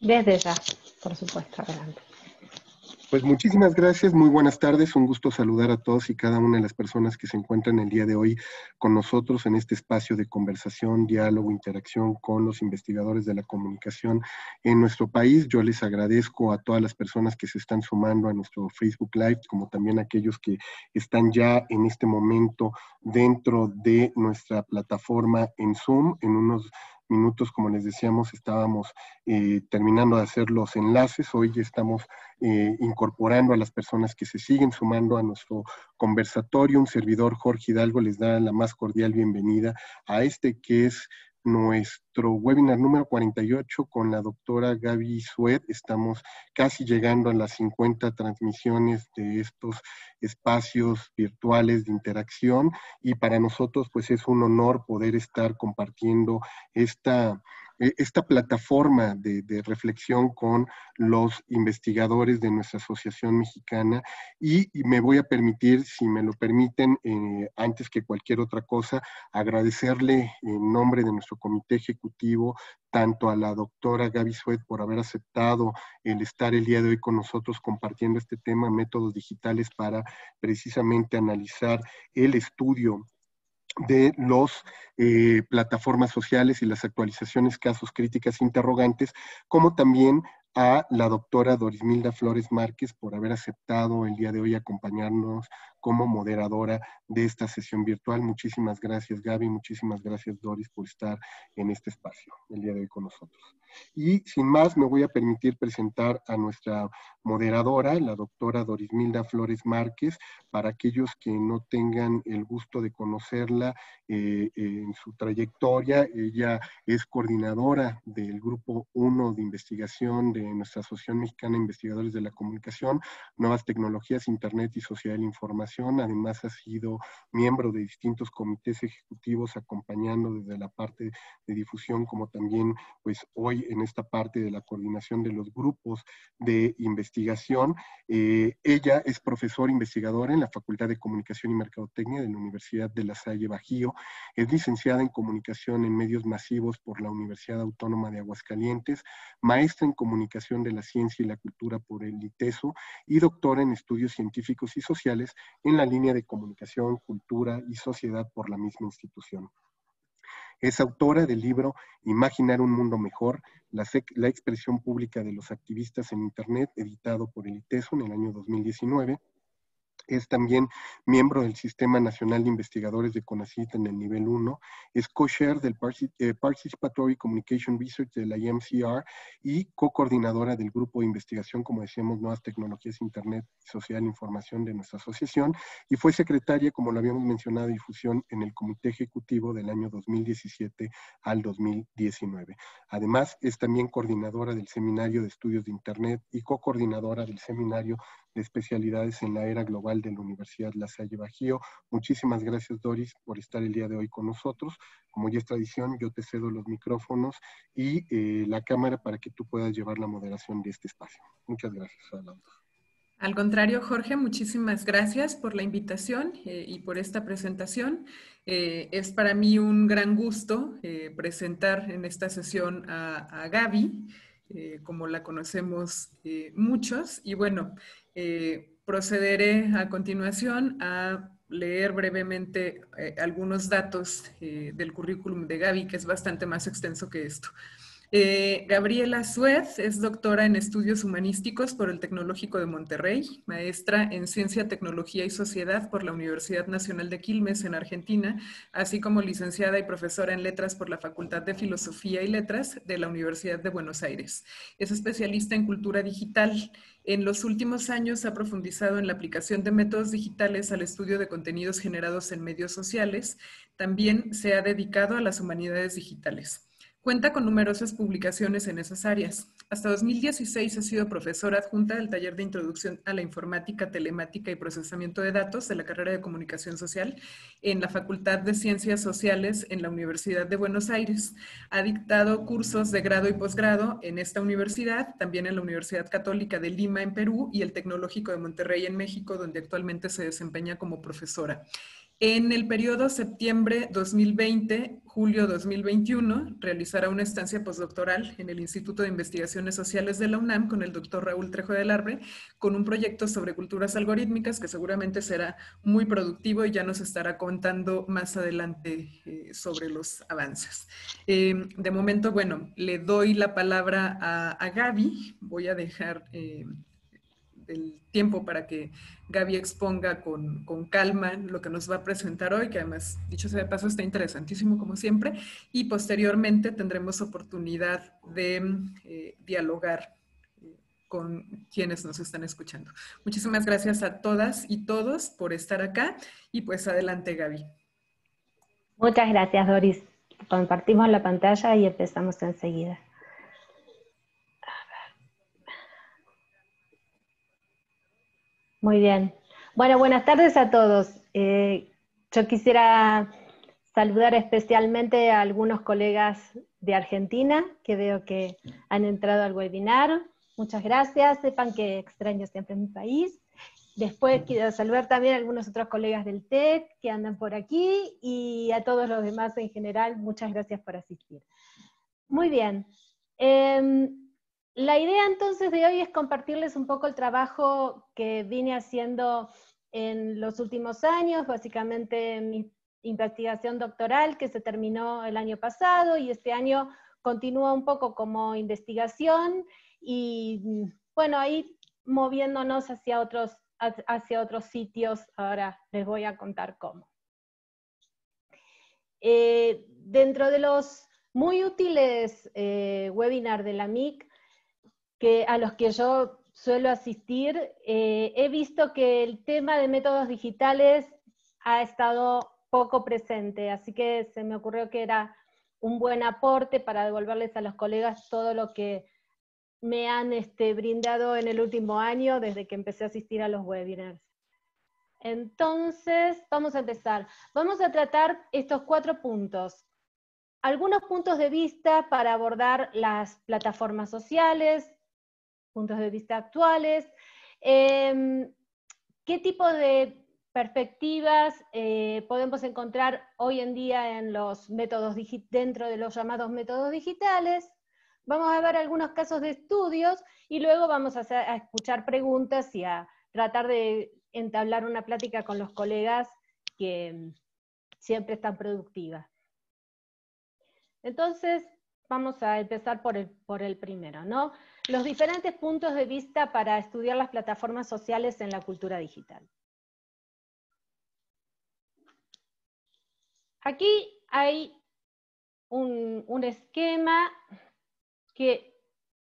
Desde ya, por supuesto, adelante. Pues muchísimas gracias, muy buenas tardes, un gusto saludar a todos y cada una de las personas que se encuentran el día de hoy con nosotros en este espacio de conversación, diálogo, interacción con los investigadores de la comunicación en nuestro país. Yo les agradezco a todas las personas que se están sumando a nuestro Facebook Live, como también a aquellos que están ya en este momento dentro de nuestra plataforma en Zoom. En unos minutos, como les decíamos, estábamos eh, terminando de hacer los enlaces. Hoy ya estamos eh, incorporando a las personas que se siguen sumando a nuestro conversatorio. Un servidor, Jorge Hidalgo, les da la más cordial bienvenida a este que es nuestro webinar número 48 con la doctora Gaby Suet Estamos casi llegando a las 50 transmisiones de estos espacios virtuales de interacción y para nosotros pues es un honor poder estar compartiendo esta eh, esta plataforma de, reflexión con los investigadores de nuestra Asociación Mexicana y, me voy a permitir, si me lo permiten, eh, antes que cualquier otra cosa, agradecerle en nombre de nuestro comité ejecutivo tanto a la doctora Gaby Suet por haber aceptado el estar el día de hoy con nosotros compartiendo este tema, métodos digitales para precisamente analizar el estudio de las eh, plataformas sociales y las actualizaciones, casos, críticas, interrogantes, como también a la doctora Dorismilda Flores Márquez por haber aceptado el día de hoy acompañarnos como moderadora de esta sesión virtual. Muchísimas gracias Gaby, muchísimas gracias Doris por estar en este espacio el día de hoy con nosotros. Y sin más, me voy a permitir presentar a nuestra moderadora, la doctora Doris Milda Flores Márquez, para aquellos que no tengan el gusto de conocerla eh, en su trayectoria. Ella es coordinadora del Grupo 1 de Investigación de nuestra Asociación Mexicana de Investigadores de la Comunicación, Nuevas Tecnologías, Internet y Sociedad de la Información además ha sido miembro de distintos comités ejecutivos acompañando desde la parte de difusión como también pues hoy en esta parte de la coordinación de los grupos de investigación. Eh, ella es profesora investigadora en la Facultad de Comunicación y Mercadotecnia de la Universidad de La Salle Bajío, es licenciada en Comunicación en Medios Masivos por la Universidad Autónoma de Aguascalientes, maestra en Comunicación de la Ciencia y la Cultura por el ITESO y doctora en Estudios Científicos y Sociales en la línea de comunicación, cultura y sociedad por la misma institución. Es autora del libro Imaginar un mundo mejor, la, expresión pública de los activistas en Internet, editado por el ITESO en el año 2019, es también miembro del Sistema Nacional de Investigadores de CONACYT en el nivel 1, es co-chair del eh, Participatory Communication Research de la IMCR y co-coordinadora del grupo de investigación, como decíamos, Nuevas Tecnologías, Internet y Social Información de nuestra asociación, y fue secretaria, como lo habíamos mencionado, difusión en el Comité Ejecutivo del año 2017 al 2019. Además, es también coordinadora del Seminario de Estudios de Internet y co-coordinadora del Seminario de especialidades en la era global de la Universidad La Salle Bajío. Muchísimas gracias, Doris, por estar el día de hoy con nosotros. Como ya es tradición, yo te cedo los micrófonos y eh, la cámara para que tú puedas llevar la moderación de este espacio. Muchas gracias, Al contrario, Jorge, muchísimas gracias por la invitación eh, y por esta presentación. Eh, es para mí un gran gusto presentar en esta sesión a, a Gaby, como la conocemos muchos. Y bueno, eh, procederé a continuación a leer brevemente eh, algunos datos eh, del currículum de Gaby, que es bastante más extenso que esto. Eh, Gabriela Suez es doctora en estudios humanísticos por el Tecnológico de Monterrey, maestra en Ciencia, Tecnología y Sociedad por la Universidad Nacional de Quilmes en Argentina, así como licenciada y profesora en Letras por la Facultad de Filosofía y Letras de la Universidad de Buenos Aires. Es especialista en cultura digital. En los últimos años ha profundizado en la aplicación de métodos digitales al estudio de contenidos generados en medios sociales. También se ha dedicado a las humanidades digitales. Cuenta con numerosas publicaciones en esas áreas. Hasta 2016 ha sido profesora adjunta del taller de introducción a la informática, telemática y procesamiento de datos de la carrera de comunicación social en la Facultad de Ciencias Sociales en la Universidad de Buenos Aires. Ha dictado cursos de grado y posgrado en esta universidad, también en la Universidad Católica de Lima en Perú y el Tecnológico de Monterrey en México, donde actualmente se desempeña como profesora en el periodo septiembre 2020-julio 2021 realizará una estancia postdoctoral en el Instituto de Investigaciones Sociales de la UNAM con el doctor Raúl Trejo del Arbe con un proyecto sobre culturas algorítmicas que seguramente será muy productivo y ya nos estará contando más adelante eh, sobre los avances. Em, de momento, bueno, le doy la palabra a, Gaby. Voy a dejar... Em, el tiempo para que Gaby exponga con, calma lo que nos va a presentar hoy, que además, dicho sea de paso, está interesantísimo como siempre, y posteriormente tendremos oportunidad de eh, dialogar eh, con quienes nos están escuchando. Muchísimas gracias a todas y todos por estar acá y pues adelante Gaby. Muchas gracias Doris. Compartimos la pantalla y empezamos enseguida. Muy bien. Bueno, buenas tardes a todos. Eh, yo quisiera saludar especialmente a algunos colegas de Argentina que veo que han entrado al webinar. Muchas gracias. Sepan que extraño siempre mi país. Después quiero saludar también a algunos otros colegas del TEC que andan por aquí y a todos los demás en general. Muchas gracias por asistir. Muy bien. Em, la idea entonces de hoy es compartirles un poco el trabajo que vine haciendo en los últimos años, básicamente mi investigación doctoral que se terminó el año pasado y este año continúa un poco como investigación y bueno, ahí moviéndonos hacia otros, hacia otros sitios, ahora les voy a contar cómo. Eh, dentro de los muy útiles eh, webinars de la MIC, a los que yo suelo asistir, eh, he visto que el tema de métodos digitales ha estado poco presente, así que se me ocurrió que era un buen aporte para devolverles a los colegas todo lo que me han este, brindado en el último año desde que empecé a asistir a los webinars. Entonces, vamos a empezar. Vamos a tratar estos cuatro puntos. Algunos puntos de vista para abordar las plataformas sociales, puntos de vista actuales, em, qué tipo de perspectivas eh, podemos encontrar hoy en día en los métodos dentro de los llamados métodos digitales. Vamos a ver algunos casos de estudios y luego vamos a, escuchar preguntas y a tratar de entablar una plática con los colegas que em, siempre están productivas. Entonces, vamos a empezar por el, por el primero, ¿no? los diferentes puntos de vista para estudiar las plataformas sociales en la cultura digital. Aquí hay un, esquema que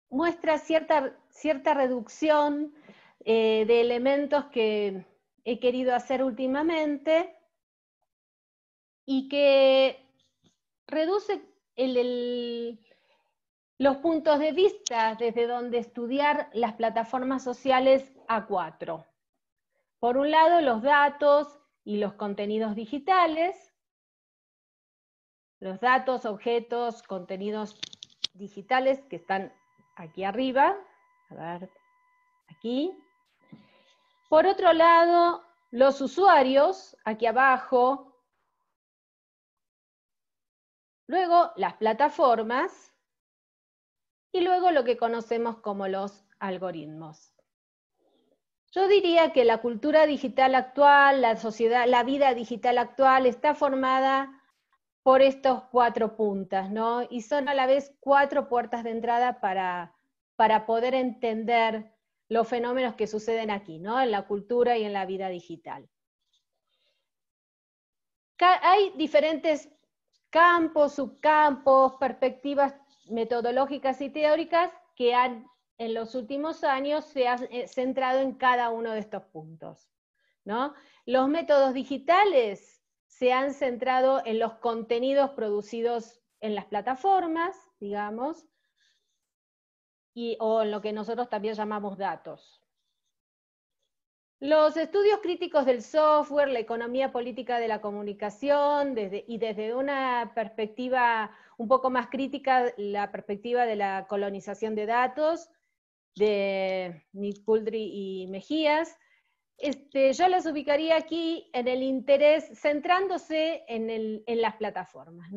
muestra cierta, cierta reducción eh, de elementos que he querido hacer últimamente y que reduce el los puntos de vista desde donde estudiar las plataformas sociales a cuatro. Por un lado, los datos y los contenidos digitales. Los datos, objetos, contenidos digitales que están aquí arriba. A ver, aquí. Por otro lado, los usuarios, aquí abajo. Luego, las plataformas y luego lo que conocemos como los algoritmos. Yo diría que la cultura digital actual, la sociedad, la vida digital actual está formada por estos cuatro puntas, ¿no? Y son a la vez cuatro puertas de entrada para, para poder entender los fenómenos que suceden aquí, ¿no? En la cultura y en la vida digital. Hay diferentes campos, subcampos, perspectivas metodológicas y teóricas que han, en los últimos años se han eh, centrado en cada uno de estos puntos. Los métodos digitales se han centrado en los contenidos producidos en las plataformas, digamos, y, o en lo que nosotros también llamamos datos. Los estudios críticos del software, la economía política de la comunicación desde, y desde una perspectiva un poco más crítica la perspectiva de la colonización de datos de Nick Puldry y Mejías. Este, yo las ubicaría aquí en el interés, centrándose en, las plataformas.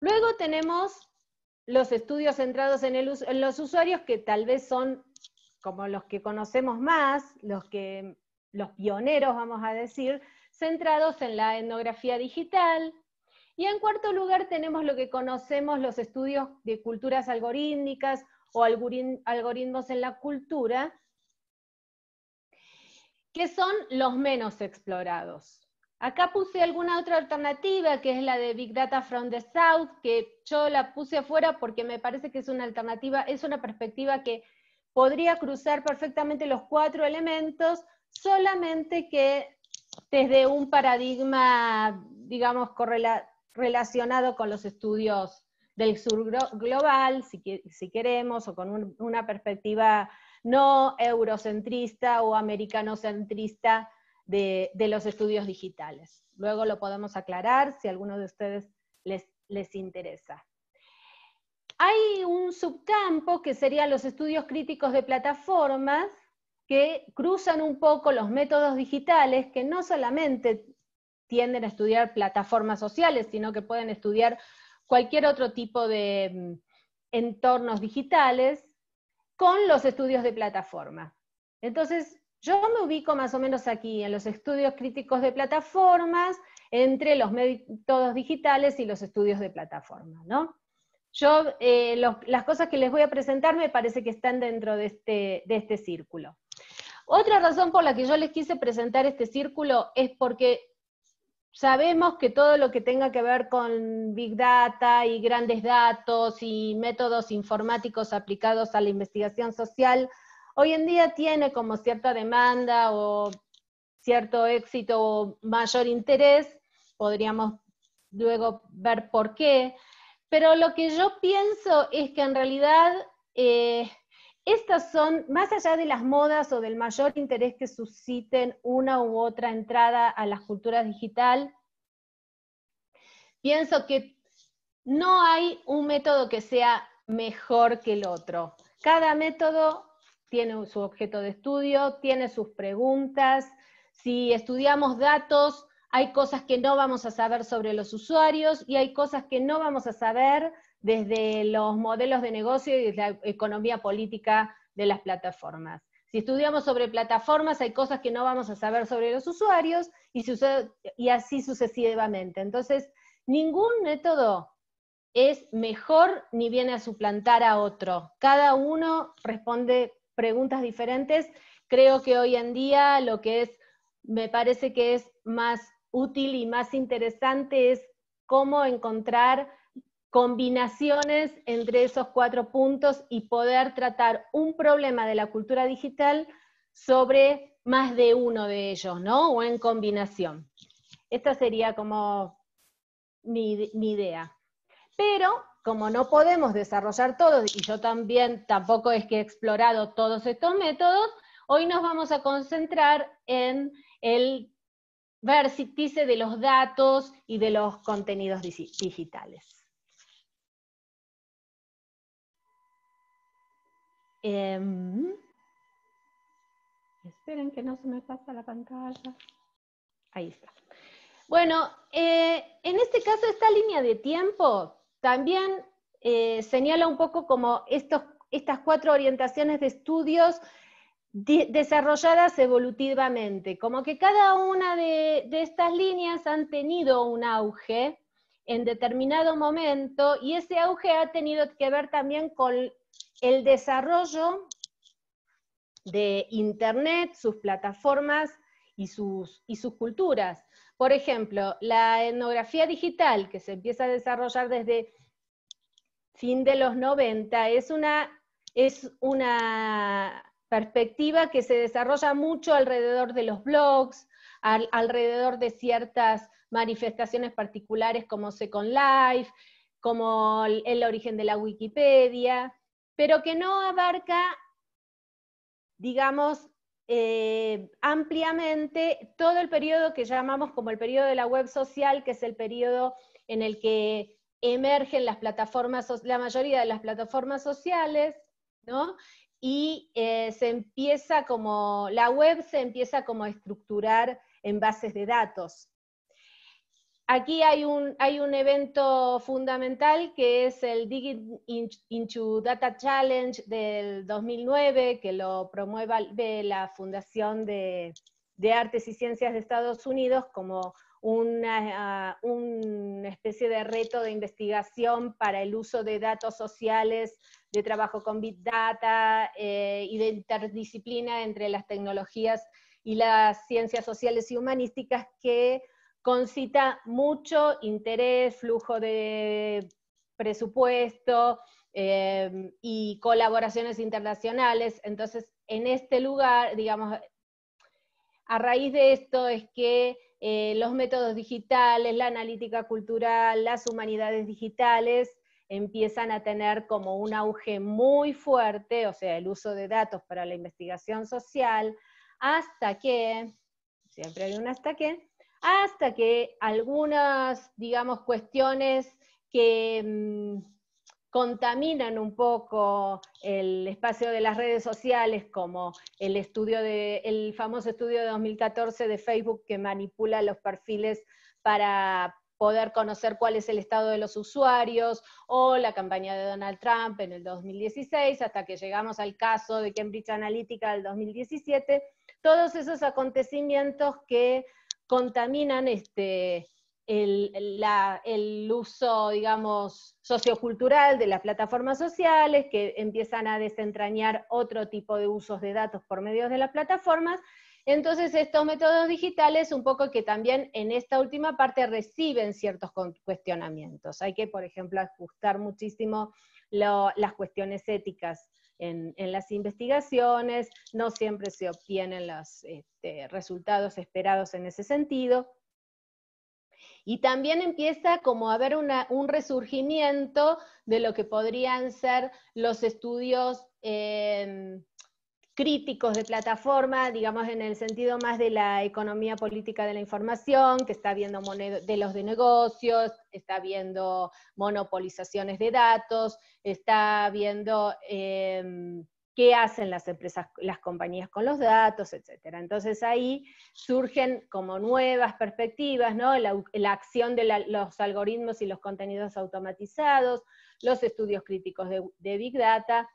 Luego tenemos los estudios centrados en, los usuarios, que tal vez son como los que conocemos más, los, que, los pioneros, vamos a decir, centrados en la etnografía digital, y en cuarto lugar tenemos lo que conocemos los estudios de culturas algorítmicas o algoritmos en la cultura, que son los menos explorados. Acá puse alguna otra alternativa, que es la de Big Data from the South, que yo la puse afuera porque me parece que es una alternativa, es una perspectiva que podría cruzar perfectamente los cuatro elementos, solamente que desde un paradigma, digamos, correla relacionado con los estudios del sur global, si, queremos, o con una perspectiva no eurocentrista o americanocentrista de, de los estudios digitales. Luego lo podemos aclarar si a alguno de ustedes les, les interesa. Hay un subcampo que serían los estudios críticos de plataformas que cruzan un poco los métodos digitales que no solamente tienden a estudiar plataformas sociales, sino que pueden estudiar cualquier otro tipo de mm, entornos digitales con los estudios de plataforma. Entonces, yo me ubico más o menos aquí, en los estudios críticos de plataformas, entre los métodos digitales y los estudios de plataforma, ¿no? Yo, eh, las cosas que les voy a presentar me parece que están dentro de este, de este círculo. Otra razón por la que yo les quise presentar este círculo es porque sabemos que todo lo que tenga que ver con Big Data y grandes datos y métodos informáticos aplicados a la investigación social, hoy en día tiene como cierta demanda o cierto éxito o mayor interés, podríamos luego ver por qué, pero lo que yo pienso es que en realidad eh, estas son, más allá de las modas o del mayor interés que susciten una u otra entrada a las culturas digital, pienso que no hay un método que sea mejor que el otro. Cada método tiene su objeto de estudio, tiene sus preguntas. Si estudiamos datos, hay cosas que no vamos a saber sobre los usuarios y hay cosas que no vamos a saber desde los modelos de negocio y desde la economía política de las plataformas. Si estudiamos sobre plataformas, hay cosas que no vamos a saber sobre los usuarios y, así sucesivamente. Entonces, ningún método es mejor ni viene a suplantar a otro. Cada uno responde preguntas diferentes. Creo que hoy en día lo que es, me parece que es más útil y más interesante es cómo encontrar combinaciones entre esos cuatro puntos y poder tratar un problema de la cultura digital sobre más de uno de ellos, ¿no? O en combinación. Esta sería como mi, idea. Pero como no podemos desarrollar todos, y yo también tampoco es que he explorado todos estos métodos, hoy nos vamos a concentrar en el dice de los datos y de los contenidos digitales. Em, esperen que no se me pasa la pantalla. Ahí está. Bueno, eh, en este caso esta línea de tiempo también eh, señala un poco como estos, estas cuatro orientaciones de estudios desarrolladas evolutivamente, como que cada una de, de estas líneas han tenido un auge en determinado momento y ese auge ha tenido que ver también con el desarrollo de Internet, sus plataformas y sus, culturas. Por ejemplo, la etnografía digital que se empieza a desarrollar desde fin de los 90 es una, es una perspectiva que se desarrolla mucho alrededor de los blogs, alrededor de ciertas manifestaciones particulares como Second Life, como el origen de la Wikipedia, pero que no abarca, digamos, eh, ampliamente todo el periodo que llamamos como el periodo de la web social, que es el periodo en el que emergen las plataformas, la mayoría de las plataformas sociales, Y eh, se empieza como, la web se empieza como a estructurar en bases de datos aquí hay un, hay un evento fundamental que es el Digging Into Data Challenge del 2009, que lo promueve la Fundación de, Artes y Ciencias de Estados Unidos como una, uh, especie de reto de investigación para el uso de datos sociales, de trabajo con Big Data eh, y de interdisciplina entre las tecnologías y las ciencias sociales y humanísticas que concita mucho interés, flujo de presupuesto eh, y colaboraciones internacionales. Entonces, en este lugar, digamos, a raíz de esto es que eh, los métodos digitales, la analítica cultural, las humanidades digitales empiezan a tener como un auge muy fuerte, o sea, el uso de datos para la investigación social, hasta que, siempre hay un hasta que, hasta que algunas, digamos, cuestiones que mm, contaminan un poco el espacio de las redes sociales, como el, estudio de, el famoso estudio de 2014 de Facebook que manipula los perfiles para poder conocer cuál es el estado de los usuarios, o la campaña de Donald Trump en el 2016, hasta que llegamos al caso de Cambridge Analytica del 2017, todos esos acontecimientos que contaminan este, el, uso, digamos, sociocultural de las plataformas sociales, que empiezan a desentrañar otro tipo de usos de datos por medio de las plataformas. Entonces, estos métodos digitales, un poco que también en esta última parte reciben ciertos cuestionamientos. Hay que, por ejemplo, ajustar muchísimo las cuestiones éticas en, las investigaciones, no siempre se obtienen los este, resultados esperados en ese sentido. Y también empieza como a haber un resurgimiento de lo que podrían ser los estudios críticos de plataforma, digamos en el sentido más de la economía política de la información, que está viendo de los de negocios, está viendo monopolizaciones de datos, está viendo em, qué hacen las empresas, las compañías con los datos, etcétera. Entonces ahí surgen como nuevas perspectivas, ¿no? La, acción de los algoritmos y los contenidos automatizados, los estudios críticos de Big Data,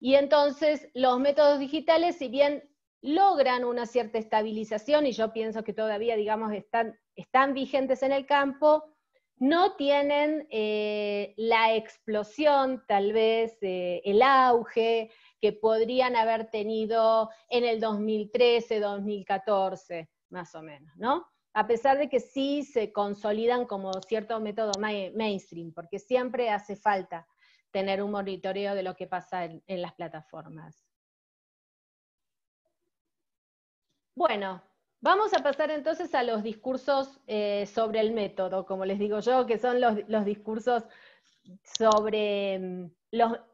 y entonces los métodos digitales, si bien logran una cierta estabilización, y yo pienso que todavía, digamos, están, están vigentes en el campo, no tienen eh, la explosión, tal vez eh, el auge que podrían haber tenido en el 2013, 2014, más o menos, ¿no? A pesar de que sí se consolidan como cierto método mainstream, porque siempre hace falta tener un monitoreo de lo que pasa en, las plataformas. Bueno, Vamos a pasar entonces a los discursos eh, sobre el método, como les digo yo, que son los, discursos sobre mm,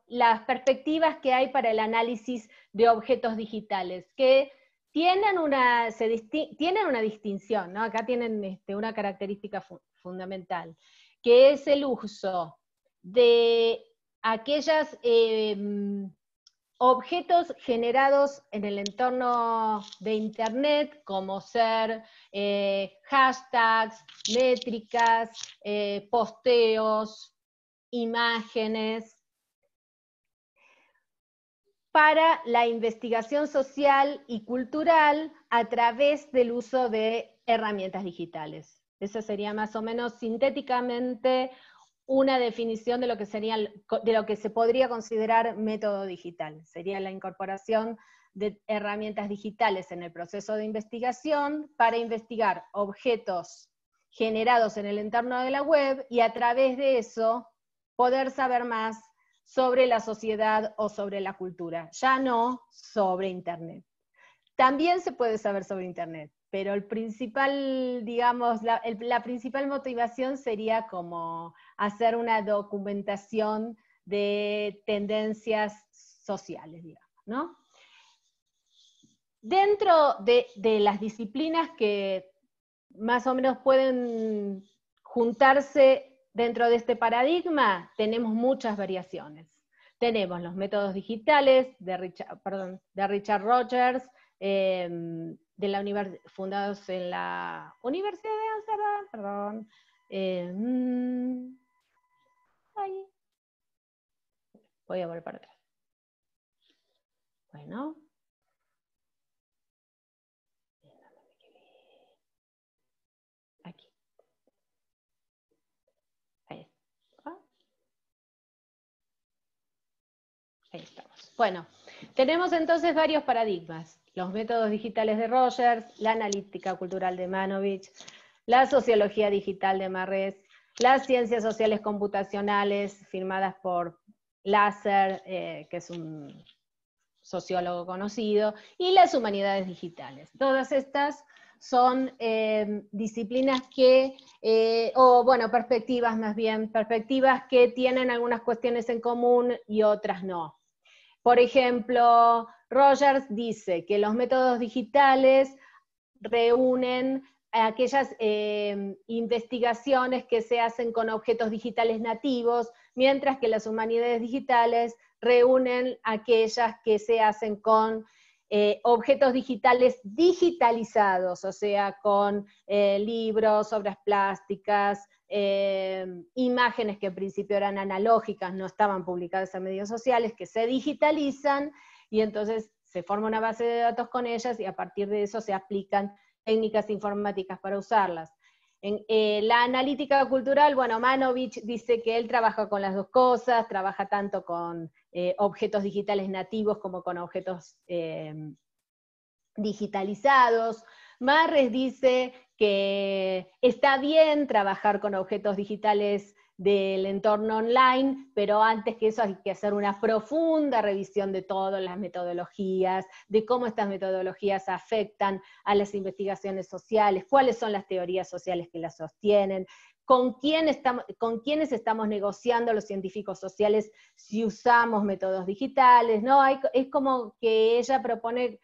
las perspectivas que hay para el análisis de objetos digitales, que tienen una, tienen una distinción, ¿no? acá tienen este, una característica fundamental, que es el uso de aquellos eh, objetos generados en el entorno de Internet, como ser eh, hashtags, métricas, eh, posteos, imágenes, para la investigación social y cultural a través del uso de herramientas digitales. Eso sería más o menos sintéticamente una definición de lo que sería, de lo que se podría considerar método digital. Sería la incorporación de herramientas digitales en el proceso de investigación para investigar objetos generados en el entorno de la web y a través de eso poder saber más sobre la sociedad o sobre la cultura, ya no sobre Internet. También se puede saber sobre Internet, pero el principal, digamos, la principal motivación sería como hacer una documentación de tendencias sociales, digamos, ¿no? Dentro de, las disciplinas que más o menos pueden juntarse dentro de este paradigma, tenemos muchas variaciones. Tenemos los métodos digitales de Richard, Rogers, em, de la fundados en la Universidad de Amsterdam, perdón, em, Voy a volver para atrás. Bueno. Aquí. Ahí estamos. Bueno, tenemos entonces varios paradigmas. Los métodos digitales de Rogers, la analítica cultural de Manovich, la sociología digital de Marres las ciencias sociales computacionales firmadas por Lasser, eh, que es un sociólogo conocido, y las humanidades digitales. Todas estas son eh, disciplinas que, eh, o bueno, perspectivas más bien, perspectivas que tienen algunas cuestiones en común y otras no. Por ejemplo, Rogers dice que los métodos digitales reúnen aquellas eh, investigaciones que se hacen con objetos digitales nativos, mientras que las humanidades digitales reúnen aquellas que se hacen con eh, objetos digitales digitalizados, o sea, con eh, libros, obras plásticas, imágenes que en principio eran analógicas, no estaban publicadas en medios sociales, que se digitalizan y entonces se forma una base de datos con ellas y a partir de eso se aplican técnicas informáticas para usarlas. En, eh, la analítica cultural, bueno, Manovich dice que él trabaja con las dos cosas, trabaja tanto con eh, objetos digitales nativos como con objetos em, digitalizados. Marres dice que está bien trabajar con objetos digitales del entorno online, pero antes que eso hay que hacer una profunda revisión de todas las metodologías, de cómo estas metodologías afectan a las investigaciones sociales, cuáles son las teorías sociales que las sostienen, con, quién estamos, con quiénes estamos negociando los científicos sociales si usamos métodos digitales, ¿no? Hay, es como que ella propone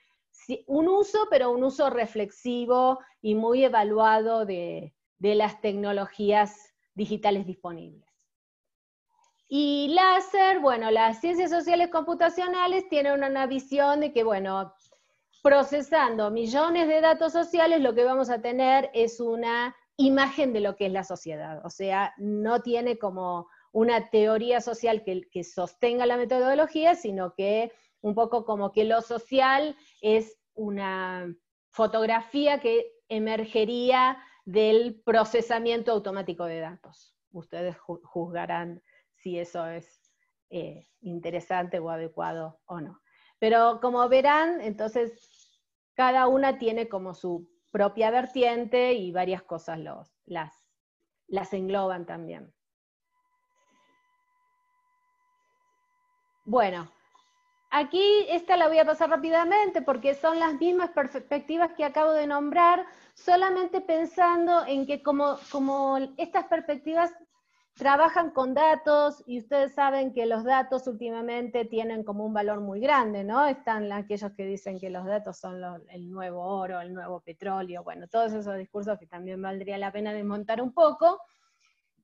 un uso, pero un uso reflexivo y muy evaluado de las tecnologías digitales disponibles. Y láser, bueno, las ciencias sociales computacionales tienen una visión de que, bueno, procesando millones de datos sociales, lo que vamos a tener es una imagen de lo que es la sociedad. O sea, no tiene como una teoría social que, que, sostenga la metodología, sino que un poco como que lo social es una fotografía que emergería del procesamiento automático de datos. Ustedes juzgarán si eso es eh, interesante o adecuado o no. Pero como verán, entonces cada una tiene como su propia vertiente y varias cosas las, las engloban también. Bueno, Aquí esta la voy a pasar rápidamente porque son las mismas perspectivas que acabo de nombrar, solamente pensando en que como, como estas perspectivas trabajan con datos y ustedes saben que los datos últimamente tienen como un valor muy grande, ¿no? Están aquellos que dicen que los datos son el nuevo oro, el nuevo petróleo, bueno, todos esos discursos que también valdría la pena desmontar un poco,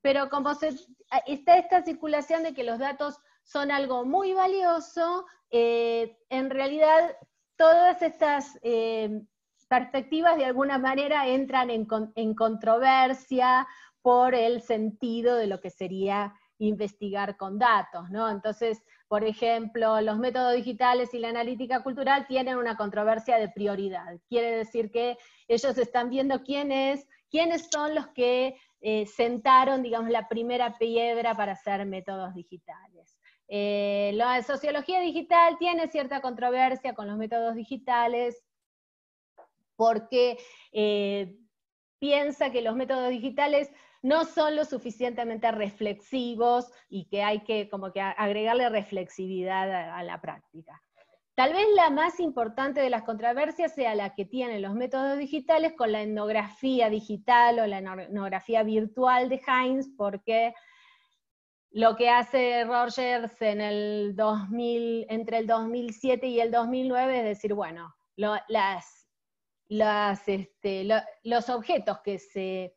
pero como está esta circulación de que los datos son algo muy valioso. Eh, en realidad, todas estas eh, perspectivas de alguna manera entran en, controversia por el sentido de lo que sería investigar con datos, ¿no? Entonces, por ejemplo, los métodos digitales y la analítica cultural tienen una controversia de prioridad. Quiere decir que ellos están viendo quién quiénes son los que eh, sentaron, digamos, la primera piedra para hacer métodos digitales. Eh, la sociología digital tiene cierta controversia con los métodos digitales porque eh, piensa que los métodos digitales no son lo suficientemente reflexivos y que hay que agregarle reflexividad a, a la práctica. Tal vez la más importante de las controversias sea la que tienen los métodos digitales con la etnografía digital o la etnografía virtual de Heinz, porque lo que hace Rogers en el entre el 2007 y el 2009 es decir, bueno, este, los objetos que se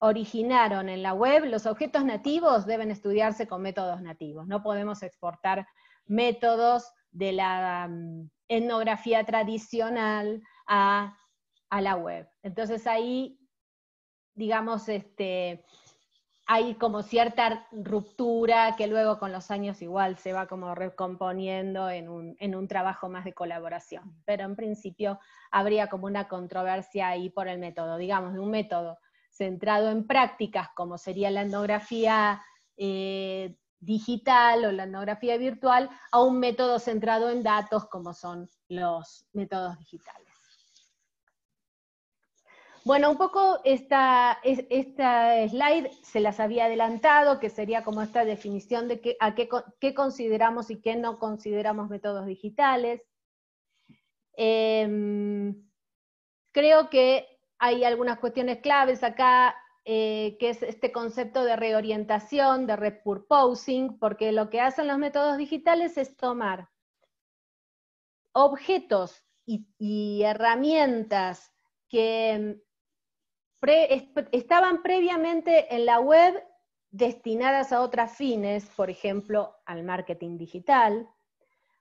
originaron en la web, los objetos nativos deben estudiarse con métodos nativos. No podemos exportar métodos de la mm, etnografía tradicional a, a la web. Entonces ahí, digamos, este, hay como cierta ruptura que luego con los años igual se va como recomponiendo en un, trabajo más de colaboración. Pero en principio habría como una controversia ahí por el método, digamos, de un método centrado en prácticas como sería la etnografía eh, digital o la etnografía virtual a un método centrado en datos como son los métodos digitales. Bueno, un poco esta, esta slide se las había adelantado, que sería como esta definición de qué, a qué, consideramos y qué no consideramos métodos digitales. Em, creo que hay algunas cuestiones claves acá, eh, que es este concepto de reorientación, de repurposing, porque lo que hacen los métodos digitales es tomar objetos y, y herramientas que estaban previamente en la web destinadas a otros fines, por ejemplo, al marketing digital,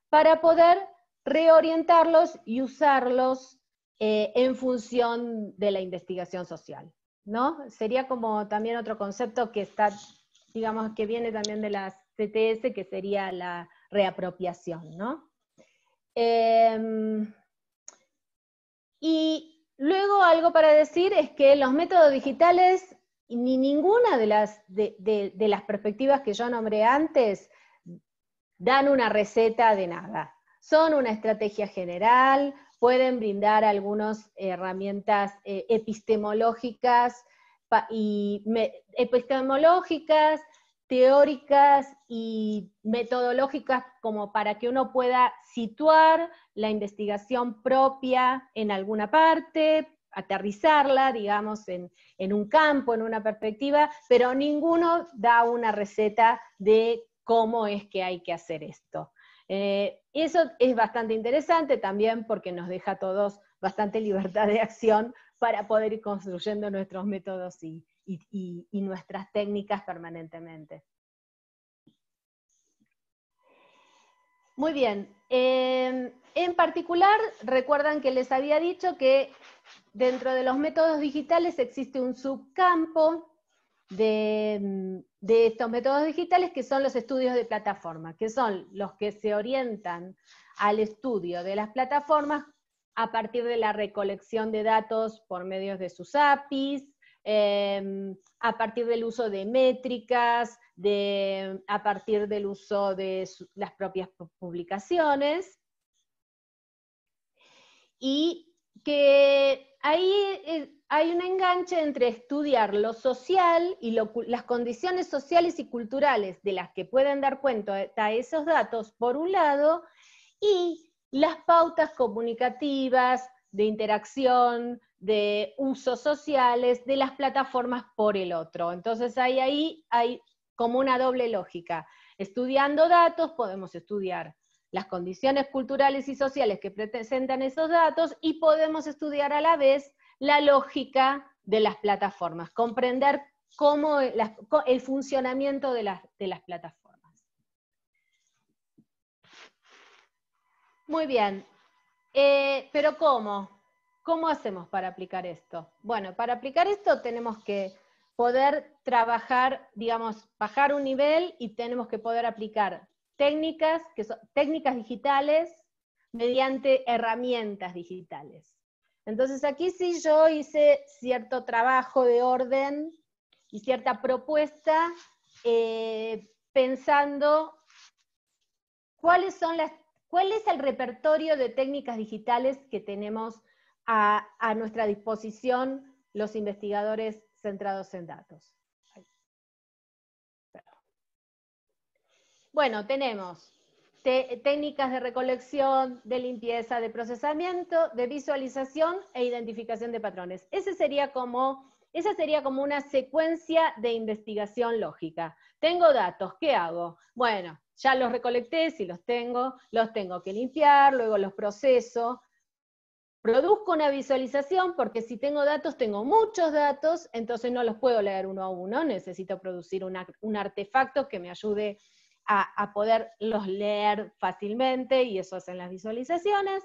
para poder reorientarlos y usarlos eh, en función de la investigación social. ¿no? Sería como también otro concepto que está, digamos, que viene también de las CTS, que sería la reapropiación, em, y Luego, algo para decir es que los métodos digitales, ni ninguna de las, de, las perspectivas que yo nombré antes, dan una receta de nada. Son una estrategia general, pueden brindar algunas herramientas eh, epistemológicas, y epistemológicas teóricas y metodológicas como para que uno pueda situar la investigación propia en alguna parte, aterrizarla, digamos, en, un campo, en una perspectiva, pero ninguno da una receta de cómo es que hay que hacer esto. Eh, eso es bastante interesante también porque nos deja a todos bastante libertad de acción para poder ir construyendo nuestros métodos y, y, nuestras técnicas permanentemente. Muy bien. Em, en particular, recuerdan que les había dicho que dentro de los métodos digitales existe un subcampo de, mm, de, estos métodos digitales que son los estudios de plataforma, que son los que se orientan al estudio de las plataformas a partir de la recolección de datos por medio de sus APIs, Em, a partir del uso de métricas, a partir del uso de las propias publicaciones. Y que ahí eh, hay un enganche entre estudiar lo social y las condiciones sociales y culturales de las que pueden dar cuenta e-, a esos datos, por un lado, y las pautas comunicativas, de interacción, de usos sociales de las plataformas por el otro. Entonces ahí, ahí hay como una doble lógica. Estudiando datos podemos estudiar las condiciones culturales y sociales que presentan esos datos y podemos estudiar a la vez la lógica de las plataformas, comprender cómo el funcionamiento de las, plataformas. Muy bien, eh, pero ¿cómo? ¿Cómo hacemos para aplicar esto? Bueno, para aplicar esto tenemos que poder trabajar, digamos, bajar un nivel y tenemos que poder aplicar técnicas, que técnicas digitales mediante herramientas digitales. Entonces aquí sí yo hice cierto trabajo de orden y cierta propuesta eh, pensando cuáles son las, cuál es el repertorio de técnicas digitales que tenemos a, nuestra disposición los investigadores centrados en datos. Bueno, tenemos técnicas de recolección, de limpieza, de procesamiento, de visualización e identificación de patrones. sería como, esa sería como una secuencia de investigación lógica. Tengo datos, ¿qué hago? Bueno, ya los recolecté, si los tengo, los tengo que limpiar, luego los proceso, Produzco una visualización porque si tengo datos, tengo muchos datos, entonces no los puedo leer uno a uno, necesito producir un artefacto que me ayude a, a poderlos leer fácilmente y eso hacen las visualizaciones.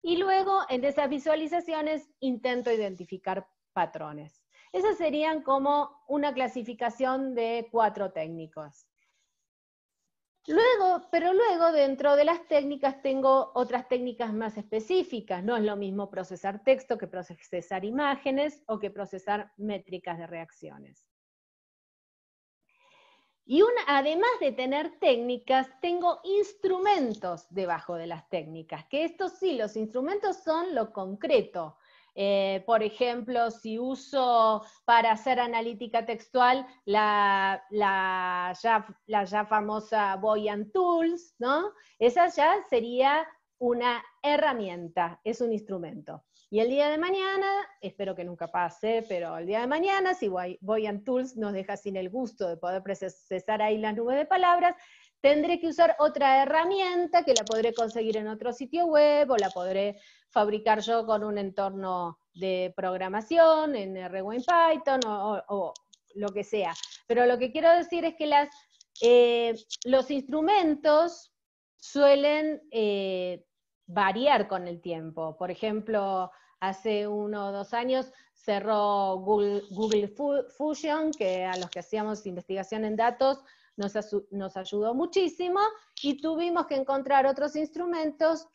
Y luego en esas visualizaciones intento identificar patrones. Esas serían como una clasificación de cuatro técnicos. Luego, pero luego dentro de las técnicas tengo otras técnicas más específicas. No es lo mismo procesar texto que procesar imágenes o que procesar métricas de reacciones. Y además de tener técnicas, tengo instrumentos debajo de las técnicas, que estos sí, los instrumentos son lo concreto, eh, por ejemplo, si uso para hacer analítica textual la, ya, famosa Boyan Tools, ¿no? Esa ya sería una herramienta, es un instrumento. Y el día de mañana, espero que nunca pase, pero el día de mañana, si Boyan Tools nos deja sin el gusto de poder procesar ahí las nubes de palabras, tendré que usar otra herramienta que la podré conseguir en otro sitio web o la podré fabricar yo con un entorno de programación en R o en Python o, lo que sea. Pero lo que quiero decir es que eh, los instrumentos suelen eh, variar con el tiempo. Por ejemplo, hace uno o dos años cerró Google, Google Fusion, que a los que hacíamos investigación en datos nos, ayudó muchísimo y tuvimos que encontrar otros instrumentos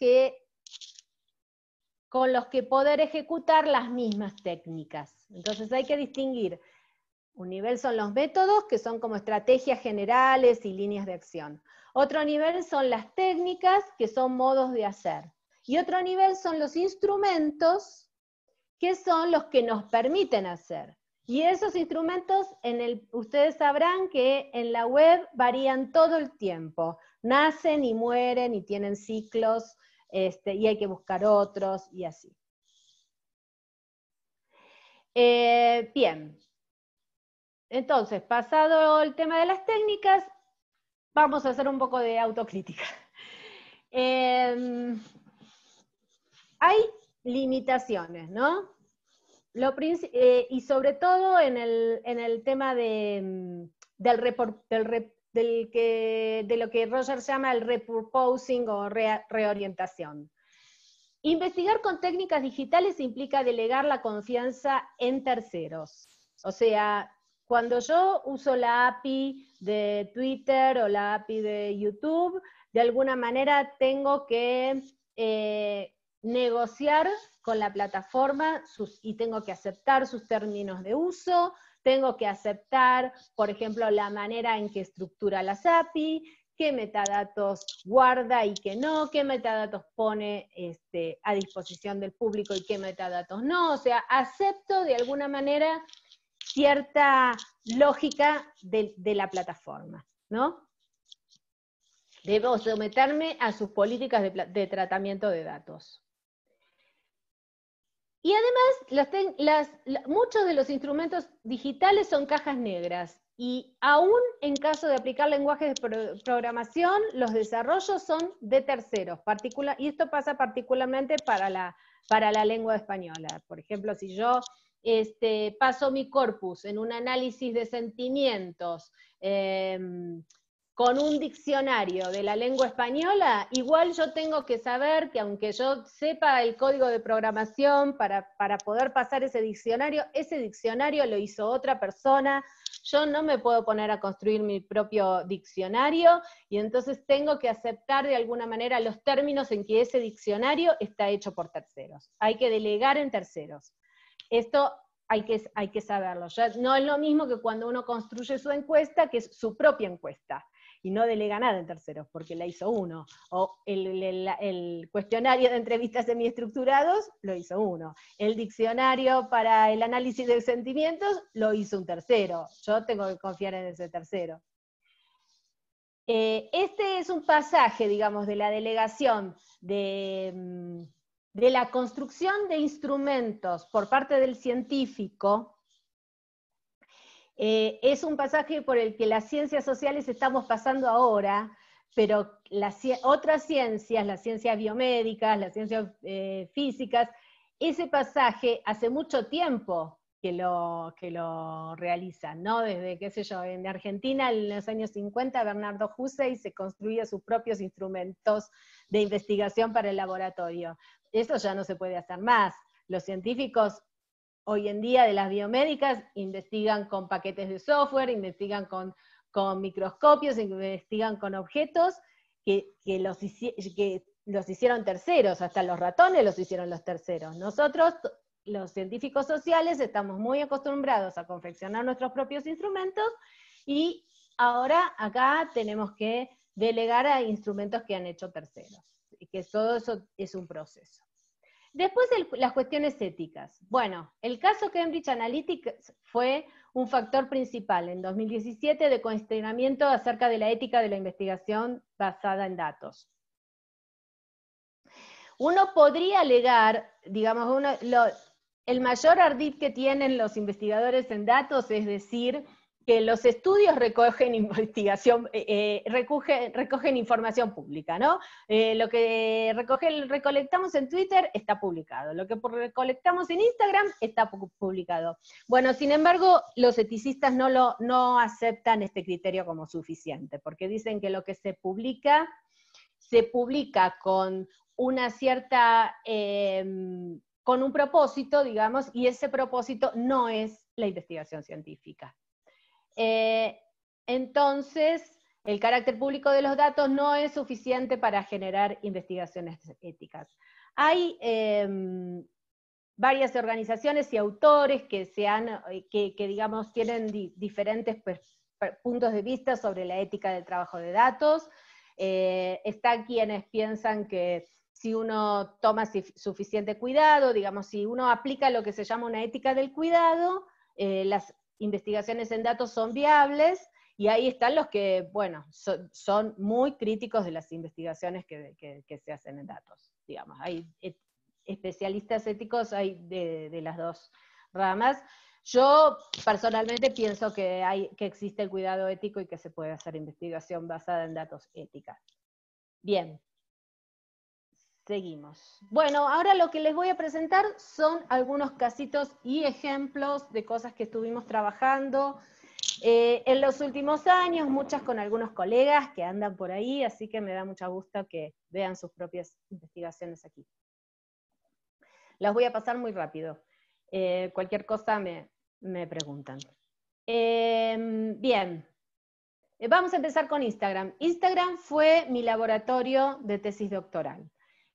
con los que poder ejecutar las mismas técnicas. Entonces hay que distinguir. Un nivel son los métodos, que son como estrategias generales y líneas de acción. Otro nivel son las técnicas, que son modos de hacer. Y otro nivel son los instrumentos, que son los que nos permiten hacer. Y esos instrumentos, ustedes sabrán que en la web varían todo el tiempo. Nacen y mueren y tienen ciclos este, y hay que buscar otros y así. Eh, bien, entonces, pasado el tema de las técnicas, vamos a hacer un poco de autocrítica. Em, hay limitaciones, ¿no? Lo eh, y sobre todo en el, tema de, mm, del, que, de lo que Roger llama el repurposing o reorientación. Investigar con técnicas digitales implica delegar la confianza en terceros. O sea, cuando yo uso la API de Twitter o la API de YouTube, de alguna manera tengo que eh, negociar con la plataforma y tengo que aceptar sus términos de uso, tengo que aceptar, por ejemplo, la manera en que estructura las API, qué metadatos guarda y qué no, qué metadatos pone este, a disposición del público y qué metadatos no. O sea, acepto de alguna manera cierta lógica de, la plataforma, ¿no? Debo someterme a sus políticas de tratamiento de datos. Y además, muchos de los instrumentos digitales son cajas negras y aún en caso de aplicar lenguajes de programación, los desarrollos son de terceros, y esto pasa particularmente para la, para la lengua española. Por ejemplo, si yo este, paso mi corpus en un análisis de sentimientos, em, con un diccionario de la lengua española, igual yo tengo que saber que aunque yo sepa el código de programación para, para, poder pasar ese diccionario, ese diccionario lo hizo otra persona, yo no me puedo poner a construir mi propio diccionario y entonces tengo que aceptar de alguna manera los términos en que ese diccionario está hecho por terceros. Hay que delegar en terceros. Esto hay que, hay que saberlo. no es lo mismo que cuando uno construye su encuesta, que es su propia encuesta y no delega nada en terceros, porque la hizo uno. O el, cuestionario de entrevistas semiestructurados lo hizo uno. El diccionario para el análisis de sentimientos lo hizo un tercero. Yo tengo que confiar en ese tercero. Eh, este es un pasaje, digamos, de la delegación de, mm, de la construcción de instrumentos por parte del científico eh, es un pasaje por el que las ciencias sociales estamos pasando ahora, pero las, otras ciencias, las ciencias biomédicas, las ciencias eh, físicas, ese pasaje hace mucho tiempo que lo, realizan, ¿no? Desde, qué sé yo, en Argentina en los años 50 Bernardo Hussey se construía sus propios instrumentos de investigación para el laboratorio. Eso ya no se puede hacer más. Los científicos hoy en día de las biomédicas investigan con paquetes de software, investigan con, microscopios, investigan con objetos que, los, que los hicieron terceros, hasta los ratones los hicieron los terceros. Nosotros, los científicos sociales, estamos muy acostumbrados a confeccionar nuestros propios instrumentos y ahora acá tenemos que delegar a instrumentos que han hecho terceros, y que todo eso es un proceso. Después las cuestiones éticas. Bueno, el caso Cambridge Analytica fue un factor principal en 2017 de consternamiento acerca de la ética de la investigación basada en datos. Uno podría alegar, digamos, el mayor ardid que tienen los investigadores en datos es decir, que los estudios recogen investigación, eh, eh, recogen información pública, ¿no? Eh, lo que recolectamos en Twitter está publicado, lo que recolectamos en Instagram está publicado. Bueno, sin embargo, los eticistas no, lo, no aceptan este criterio como suficiente, porque dicen que lo que se publica, se publica con una cierta, em, con un propósito, digamos, y ese propósito no es la investigación científica. Eh, entonces, el carácter público de los datos no es suficiente para generar investigaciones éticas. Hay em, varias organizaciones y autores que, eh, que, digamos, tienen diferentes puntos de vista sobre la ética del trabajo de datos. están eh, está quienes piensan que si uno toma suficiente cuidado, digamos, si uno aplica lo que se llama una ética del cuidado, las investigaciones en datos son viables y ahí están los que, bueno, son muy críticos de las investigaciones que, se hacen en datos, digamos. Hay eh, especialistas éticos de, las dos ramas. Yo personalmente pienso que, que existe el cuidado ético y que se puede hacer investigación basada en datos ética. Bien, Seguimos. Bueno, ahora lo que les voy a presentar son algunos casitos y ejemplos de cosas que estuvimos trabajando eh, en los últimos años, muchas con algunos colegas que andan por ahí, así que me da mucho gusto que vean sus propias investigaciones aquí. Las voy a pasar muy rápido. Eh, cualquier cosa me, preguntan. Em, bien, eh, vamos a empezar con Instagram. Instagram fue mi laboratorio de tesis doctoral.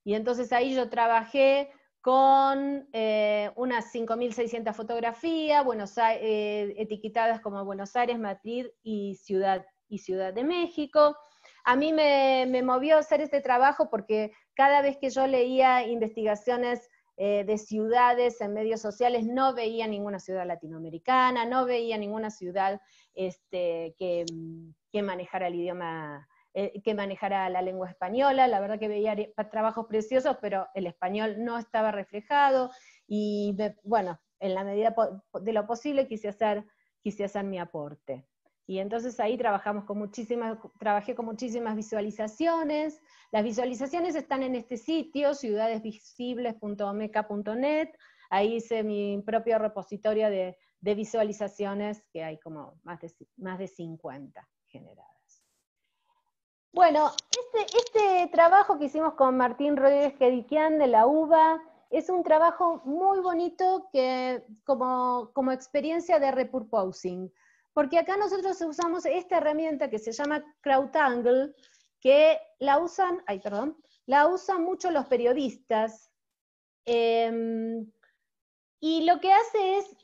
Y entonces ahí yo trabajé con eh, unas 5.600 fotografías, Buenos eh, etiquetadas como Buenos Aires, Madrid y Ciudad, y Ciudad de México. A mí me, movió hacer este trabajo porque cada vez que yo leía investigaciones eh, de ciudades en medios sociales, no veía ninguna ciudad latinoamericana, no veía ninguna ciudad este, que, que manejara el idioma eh, que manejara la lengua española. La verdad que veía trabajos preciosos, pero el español no estaba reflejado. Y bueno, en la medida de lo posible quise hacer, hacer mi aporte. Y entonces ahí trabajamos con muchísimas, trabajé con muchísimas visualizaciones. Las visualizaciones están en este sitio, ciudadesvisibles.omeca.net. Ahí hice mi propio repositorio de, de, visualizaciones, que hay como más de, más de 50 generadas. Bueno, este, este, trabajo que hicimos con Martín Rodríguez Gediquian de la UBA es un trabajo muy bonito que, como, experiencia de repurposing, porque acá nosotros usamos esta herramienta que se llama CrowdTangle, que la usan, ay, perdón, la usan mucho los periodistas. Em, y lo que hace es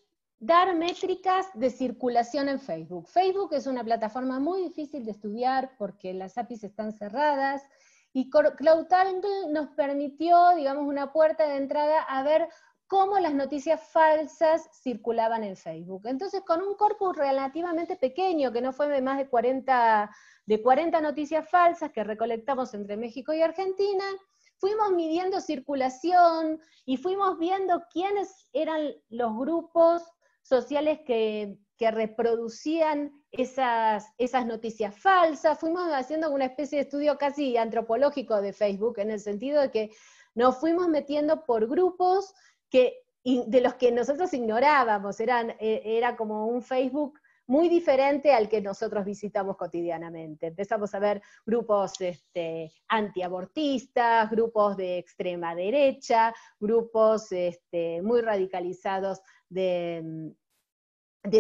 dar métricas de circulación en Facebook. Facebook es una plataforma muy difícil de estudiar porque las APIs están cerradas y Cloud nos permitió, digamos, una puerta de entrada a ver cómo las noticias falsas circulaban en Facebook. Entonces, con un corpus relativamente pequeño, que no fue de más de 40, de 40 noticias falsas que recolectamos entre México y Argentina, fuimos midiendo circulación y fuimos viendo quiénes eran los grupos sociales que, reproducían esas, noticias falsas. Fuimos haciendo una especie de estudio casi antropológico de Facebook, en el sentido de que nos fuimos metiendo por grupos que, de los que nosotros ignorábamos. Eh, era como un Facebook muy diferente al que nosotros visitamos cotidianamente. Empezamos a ver grupos este, antiabortistas, grupos de extrema derecha, grupos este, muy radicalizados de,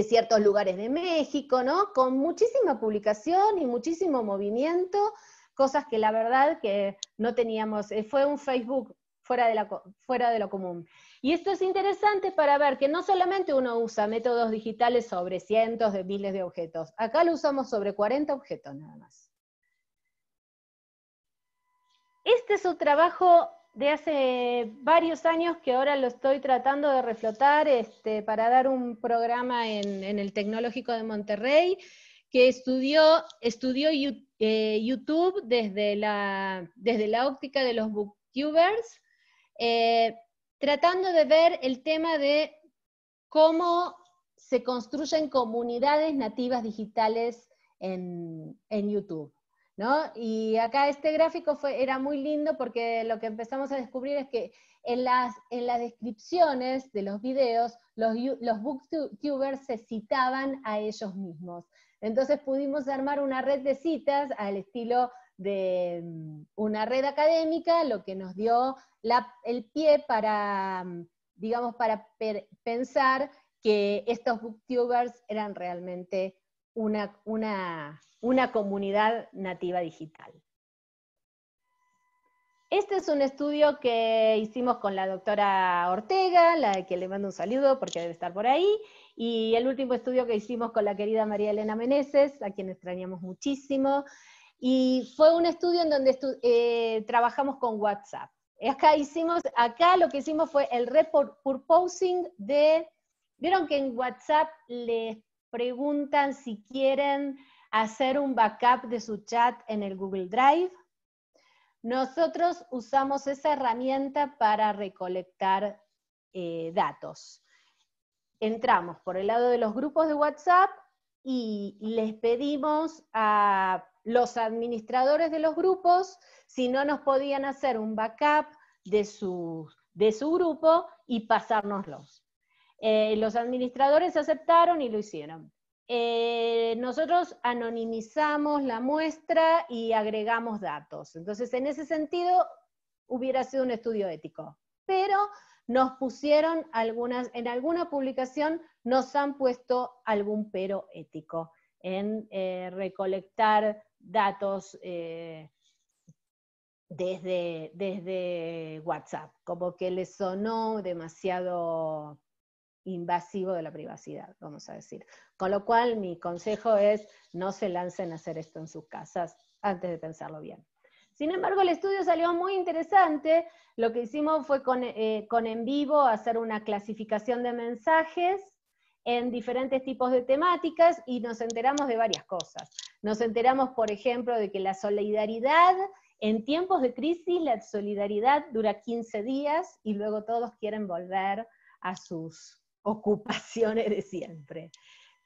ciertos lugares de México, Con muchísima publicación y muchísimo movimiento, cosas que la verdad que no teníamos, eh, fue un Facebook fuera de, la, fuera de lo común. Y esto es interesante para ver que no solamente uno usa métodos digitales sobre cientos de miles de objetos, acá lo usamos sobre 40 objetos nada más. Este es un trabajo de hace varios años que ahora lo estoy tratando de reflotar este, para dar un programa en, el Tecnológico de Monterrey, que estudió, eh, YouTube desde la, óptica de los booktubers. Eh, tratando de ver el tema de cómo se construyen comunidades nativas digitales en, YouTube. ¿no? Y acá este gráfico fue, era muy lindo porque lo que empezamos a descubrir es que en las, en las descripciones de los videos, los, los booktubers se citaban a ellos mismos. Entonces pudimos armar una red de citas al estilo de mm, una red académica, lo que nos dio el pie para, mm, digamos, para pensar que estos booktubers eran realmente una, una comunidad nativa digital. Este es un estudio que hicimos con la doctora Ortega, la que le mando un saludo porque debe estar por ahí, y el último estudio que hicimos con la querida María Elena Meneses, a quien extrañamos muchísimo, y fue un estudio en donde eh, trabajamos con WhatsApp. Acá hicimos, acá lo que hicimos fue el report repurposing de, vieron que en WhatsApp les preguntan si quieren hacer un backup de su chat en el Google Drive. Nosotros usamos esa herramienta para recolectar eh, datos. Entramos por el lado de los grupos de WhatsApp y les pedimos a los administradores de los grupos si no nos podían hacer un backup de su, de su grupo y pasárnoslos. Eh, los administradores aceptaron y lo hicieron. Eh, nosotros anonimizamos la muestra y agregamos datos. Entonces, en ese sentido, hubiera sido un estudio ético. Pero nos pusieron algunas, en alguna publicación nos han puesto algún pero ético en eh, recolectar datos eh, desde, WhatsApp, como que les sonó demasiado invasivo de la privacidad, vamos a decir. Con lo cual, mi consejo es no se lancen a hacer esto en sus casas antes de pensarlo bien. Sin embargo, el estudio salió muy interesante. Lo que hicimos fue con, eh, con en vivo hacer una clasificación de mensajes en diferentes tipos de temáticas y nos enteramos de varias cosas. Nos enteramos, por ejemplo, de que la solidaridad, en tiempos de crisis, la solidaridad dura 15 días y luego todos quieren volver a sus ocupaciones de siempre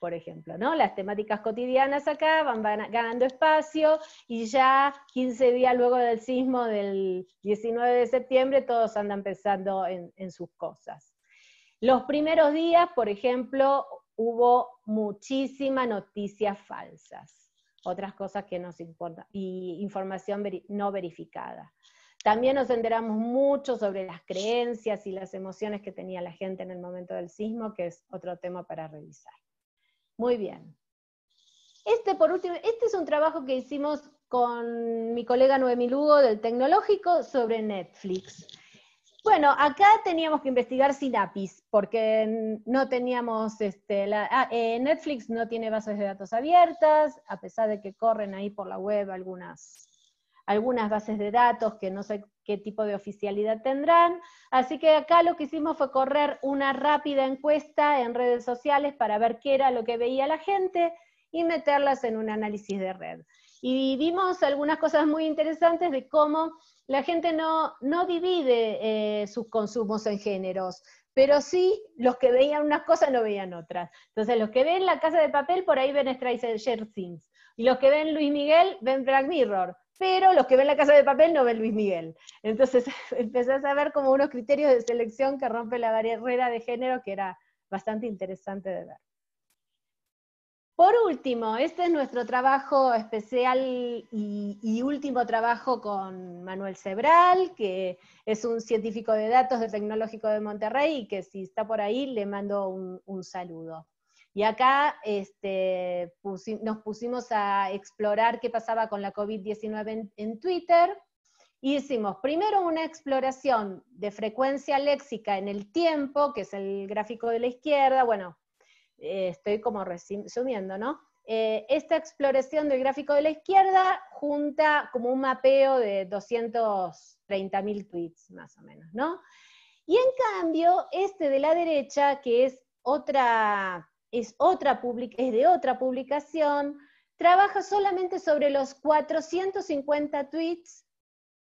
por ejemplo, ¿no? Las temáticas cotidianas acá van, ganando espacio y ya 15 días luego del sismo del 19 de septiembre todos andan pensando en, en sus cosas. Los primeros días, por ejemplo, hubo muchísimas noticias falsas otras cosas que nos importan, y información no verificada. También nos enteramos mucho sobre las creencias y las emociones que tenía la gente en el momento del sismo, que es otro tema para revisar. Muy bien. Este, por último, este es un trabajo que hicimos con mi colega Noemi Lugo del Tecnológico sobre Netflix. Bueno, acá teníamos que investigar sin APIs, porque no teníamos, este, ah, eh, Netflix no tiene bases de datos abiertas, a pesar de que corren ahí por la web algunas, algunas bases de datos que no sé qué tipo de oficialidad tendrán. Así que acá lo que hicimos fue correr una rápida encuesta en redes sociales para ver qué era lo que veía la gente y meterlas en un análisis de red y vimos algunas cosas muy interesantes de cómo la gente no, no divide eh, sus consumos en géneros, pero sí los que veían unas cosas no veían otras. Entonces, los que ven La Casa de Papel, por ahí ven Streisand Things. Y los que ven Luis Miguel, ven Black Mirror. Pero los que ven La Casa de Papel no ven Luis Miguel. Entonces, empezás a ver como unos criterios de selección que rompe la barrera de género que era bastante interesante de ver. Por último, este es nuestro trabajo especial y, último trabajo con Manuel Cebral, que es un científico de datos de Tecnológico de Monterrey y que si está por ahí le mando un, saludo. Y acá este, nos pusimos a explorar qué pasaba con la COVID-19 en, Twitter. Hicimos primero una exploración de frecuencia léxica en el tiempo, que es el gráfico de la izquierda, bueno, eh, estoy como resumiendo, ¿no? Eh, esta exploración del gráfico de la izquierda junta como un mapeo de 230.000 tweets, más o menos, ¿no? Y en cambio, este de la derecha, que es otra, es, otra es de otra publicación, trabaja solamente sobre los 450 tweets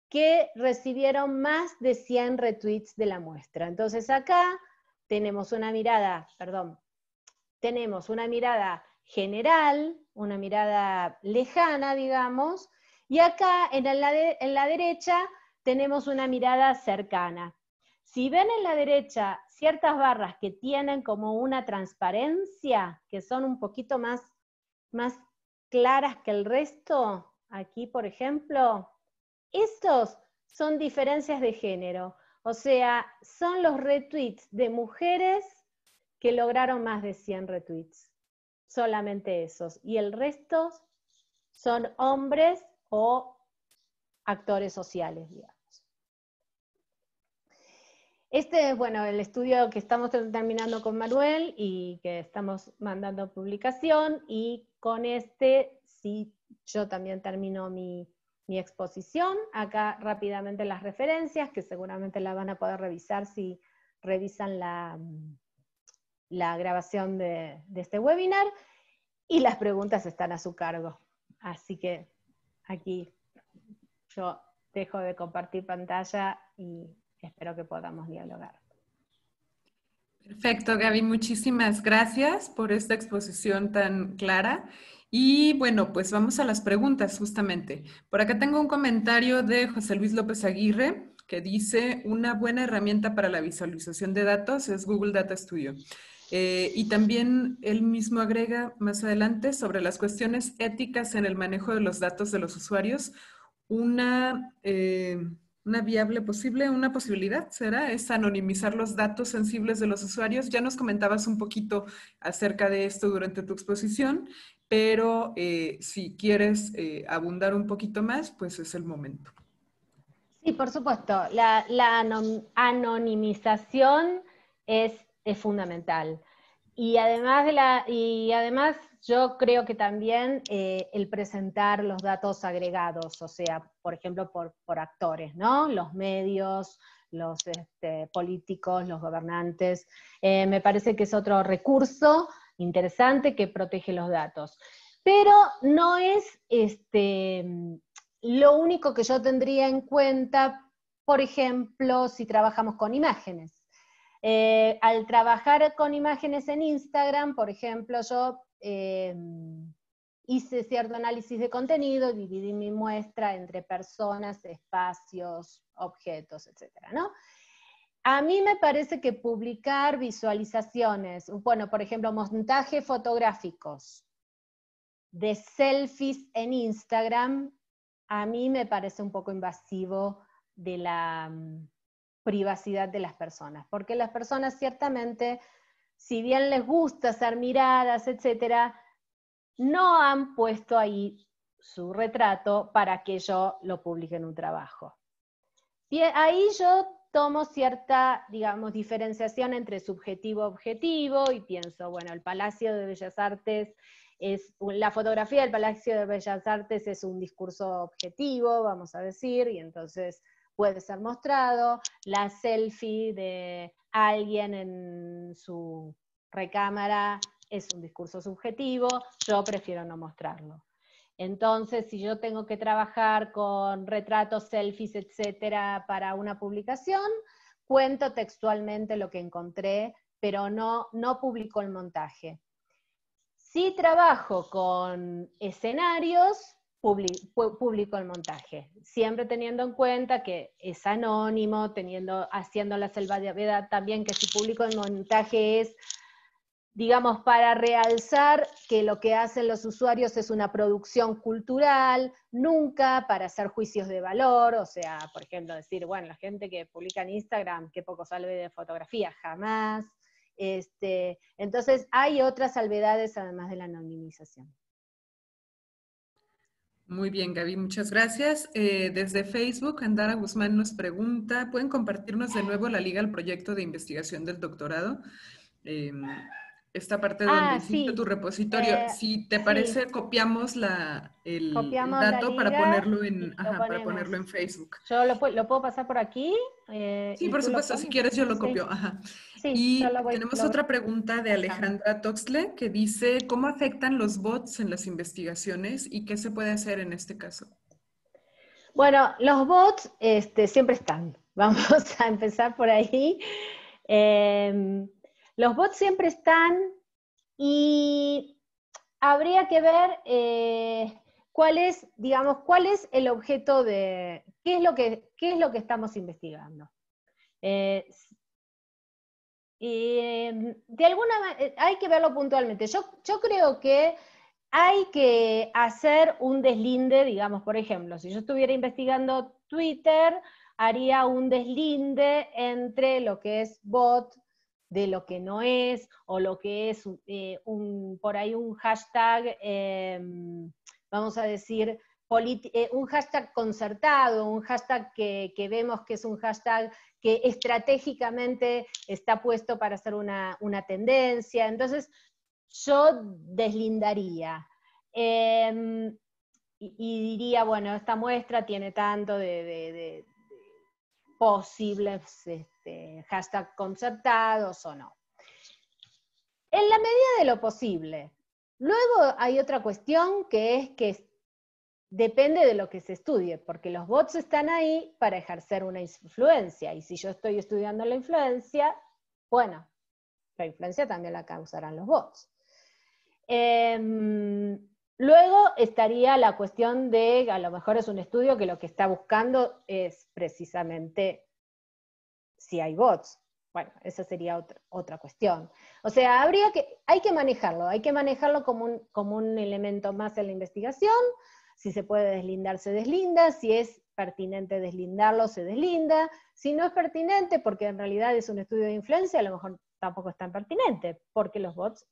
que recibieron más de 100 retweets de la muestra. Entonces acá tenemos una mirada, perdón, tenemos una mirada general, una mirada lejana, digamos, y acá en la, derecha tenemos una mirada cercana. Si ven en la derecha ciertas barras que tienen como una transparencia, que son un poquito más, más claras que el resto, aquí por ejemplo, estos son diferencias de género. O sea, son los retweets de mujeres que lograron más de 100 retweets. Solamente esos. Y el resto son hombres o actores sociales, digamos. Este es, bueno, el estudio que estamos terminando con Manuel y que estamos mandando publicación y con este sí yo también termino mi, mi exposición. Acá rápidamente las referencias que seguramente la van a poder revisar si revisan la, la grabación de, este webinar y las preguntas están a su cargo. Así que aquí yo dejo de compartir pantalla y espero que podamos dialogar. Perfecto, Gaby, muchísimas gracias por esta exposición tan clara. Y bueno, pues vamos a las preguntas justamente. Por acá tengo un comentario de José Luis López Aguirre que dice, una buena herramienta para la visualización de datos es Google Data Studio. Eh, y también él mismo agrega más adelante sobre las cuestiones éticas en el manejo de los datos de los usuarios, una, eh, una viable posible, una posibilidad será, es anonimizar los datos sensibles de los usuarios. Ya nos comentabas un poquito acerca de esto durante tu exposición, pero eh, si quieres abundar un poquito más, pues es el momento. Sí, por supuesto. la anonimización es es fundamental. Y además, de la, y además yo creo que también eh, el presentar los datos agregados, o sea, por ejemplo, por, actores, ¿no? Los medios, los este, políticos, los gobernantes, eh, me parece que es otro recurso interesante que protege los datos. Pero no es este, lo único que yo tendría en cuenta, por ejemplo, si trabajamos con imágenes eh, al trabajar con imágenes en Instagram, por ejemplo, yo eh, hice cierto análisis de contenido, dividí mi muestra entre personas, espacios, objetos, etc. ¿no? A mí me parece que publicar visualizaciones, bueno, por ejemplo, montajes fotográficos de selfies en Instagram, a mí me parece un poco invasivo de la privacidad de las personas, porque las personas ciertamente, si bien les gusta ser miradas, etcétera, no han puesto ahí su retrato para que yo lo publique en un trabajo. Y ahí yo tomo cierta, digamos, diferenciación entre subjetivo-objetivo y pienso, bueno, el Palacio de Bellas Artes es, la fotografía del Palacio de Bellas Artes es un discurso objetivo, vamos a decir, y entonces puede ser mostrado, la selfie de alguien en su recámara es un discurso subjetivo, yo prefiero no mostrarlo. Entonces, si yo tengo que trabajar con retratos, selfies, etcétera, para una publicación, cuento textualmente lo que encontré, pero no, no publico el montaje. Si trabajo con escenarios, público el montaje, siempre teniendo en cuenta que es anónimo, haciendo la salvaguarda también que si público el montaje es, digamos, para realzar que lo que hacen los usuarios es una producción cultural, nunca para hacer juicios de valor, o sea, por ejemplo, decir, bueno, la gente que publica en Instagram, qué poco salve de fotografía, jamás. Este, entonces, hay otras salvedades además de la anonimización. Muy bien, Gaby, muchas gracias. Eh, desde Facebook, Andara Guzmán nos pregunta, ¿pueden compartirnos de nuevo la liga al proyecto de investigación del doctorado? Em, esta parte donde ah, tu repositorio. Eh, si te parece, copiamos la, el dato para, ponerlo en, ponerlo en Facebook. Yo lo, puedo pasar por aquí. Eh, sí, por supuesto, si quieres yo lo copio. y tenemos otra pregunta de Alejandra Toxle que dice, ¿cómo afectan los bots en las investigaciones y qué se puede hacer en este caso? Bueno, los bots este, siempre están. Vamos a empezar por ahí. Em, los bots siempre están y habría que ver eh, cuál es, digamos, cuál es el objeto de, qué es lo que, es lo que estamos investigando. Eh, y de alguna eh, hay que verlo puntualmente. Yo, yo creo que hay que hacer un deslinde, digamos, por ejemplo, si yo estuviera investigando Twitter, haría un deslinde entre lo que es bot, de lo que no es o lo que es eh, un, por ahí un hashtag, em, vamos a decir, eh, un hashtag concertado, un hashtag que, vemos que es un hashtag que estratégicamente está puesto para hacer una, tendencia. Entonces, yo deslindaría. Em, y, diría, bueno, esta muestra tiene tanto de, de, de posibles este, hashtag concertados o no. En la medida de lo posible. Luego hay otra cuestión que es que depende de lo que se estudie, porque los bots están ahí para ejercer una influencia, y si yo estoy estudiando la influencia, bueno, la influencia también la causarán los bots. Em, luego estaría la cuestión de, a lo mejor es un estudio que lo que está buscando es precisamente si hay bots. Bueno, esa sería otra, cuestión. O sea, habría que, hay que manejarlo, hay que manejarlo como un, como un elemento más en la investigación. Si se puede deslindar, se deslinda. Si es pertinente deslindarlo, se deslinda. Si no es pertinente, porque en realidad es un estudio de influencia, a lo mejor tampoco es tan pertinente, porque los bots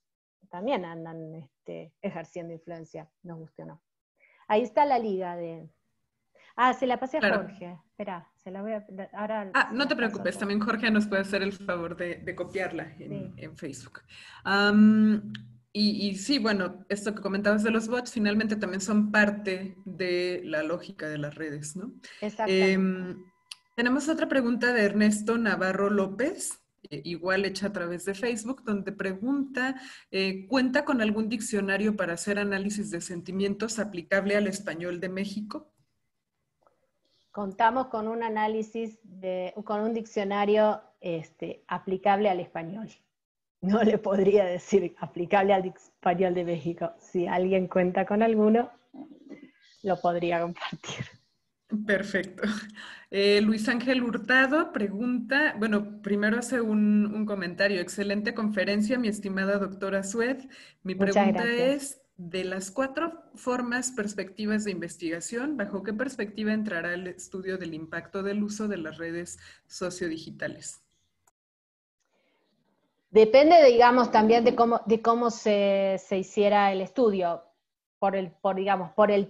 también andan este, ejerciendo influencia, nos guste o no. Ahí está la liga de, Ah, se la pasé a Jorge. Espera, se la voy a. Ahora ah, no te preocupes, también Jorge nos puede hacer el favor de, copiarla en, Facebook. y, sí, bueno, esto que comentabas de los bots finalmente también son parte de la lógica de las redes, ¿no? Exacto. Em, tenemos otra pregunta de Ernesto Navarro López, eh, igual hecha a través de Facebook, donde pregunta, eh, ¿cuenta con algún diccionario para hacer análisis de sentimientos aplicable al español de México? contamos con un análisis, con un diccionario este, aplicable al español. No le podría decir aplicable al español de México. Si alguien cuenta con alguno, lo podría compartir. Perfecto. Eh, Luis Ángel Hurtado pregunta, bueno, primero hace un, comentario. Excelente conferencia, mi estimada doctora Suez. Mi pregunta es, de las cuatro formas perspectivas de investigación, ¿bajo qué perspectiva entrará el estudio del impacto del uso de las redes sociodigitales? Depende, digamos, también de cómo, se, hiciera el estudio, por el,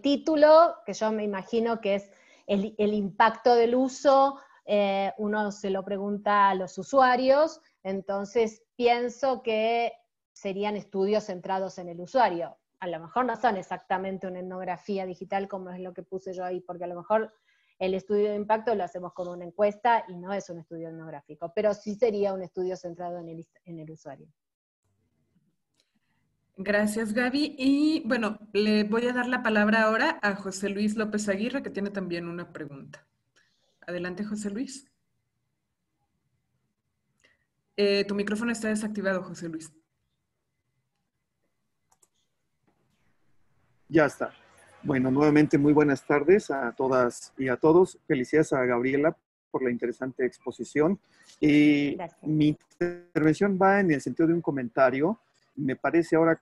título, que yo me imagino que es el, impacto del uso, eh, uno se lo pregunta a los usuarios, entonces pienso que serían estudios centrados en el usuario, a lo mejor no son exactamente una etnografía digital como es lo que puse yo ahí, porque a lo mejor el estudio de impacto lo hacemos como una encuesta y no es un estudio etnográfico, pero sí sería un estudio centrado en el, usuario. Gracias, Gaby. Y bueno, le voy a dar la palabra ahora a José Luis López Aguirre, que tiene también una pregunta. Adelante, José Luis. Eh, tu micrófono está desactivado, José Luis. Ya está. Bueno, nuevamente muy buenas tardes a todas y a todos. Felicidades a Gabriela por la interesante exposición. Y mi intervención va en el sentido de un comentario. Me parece ahora,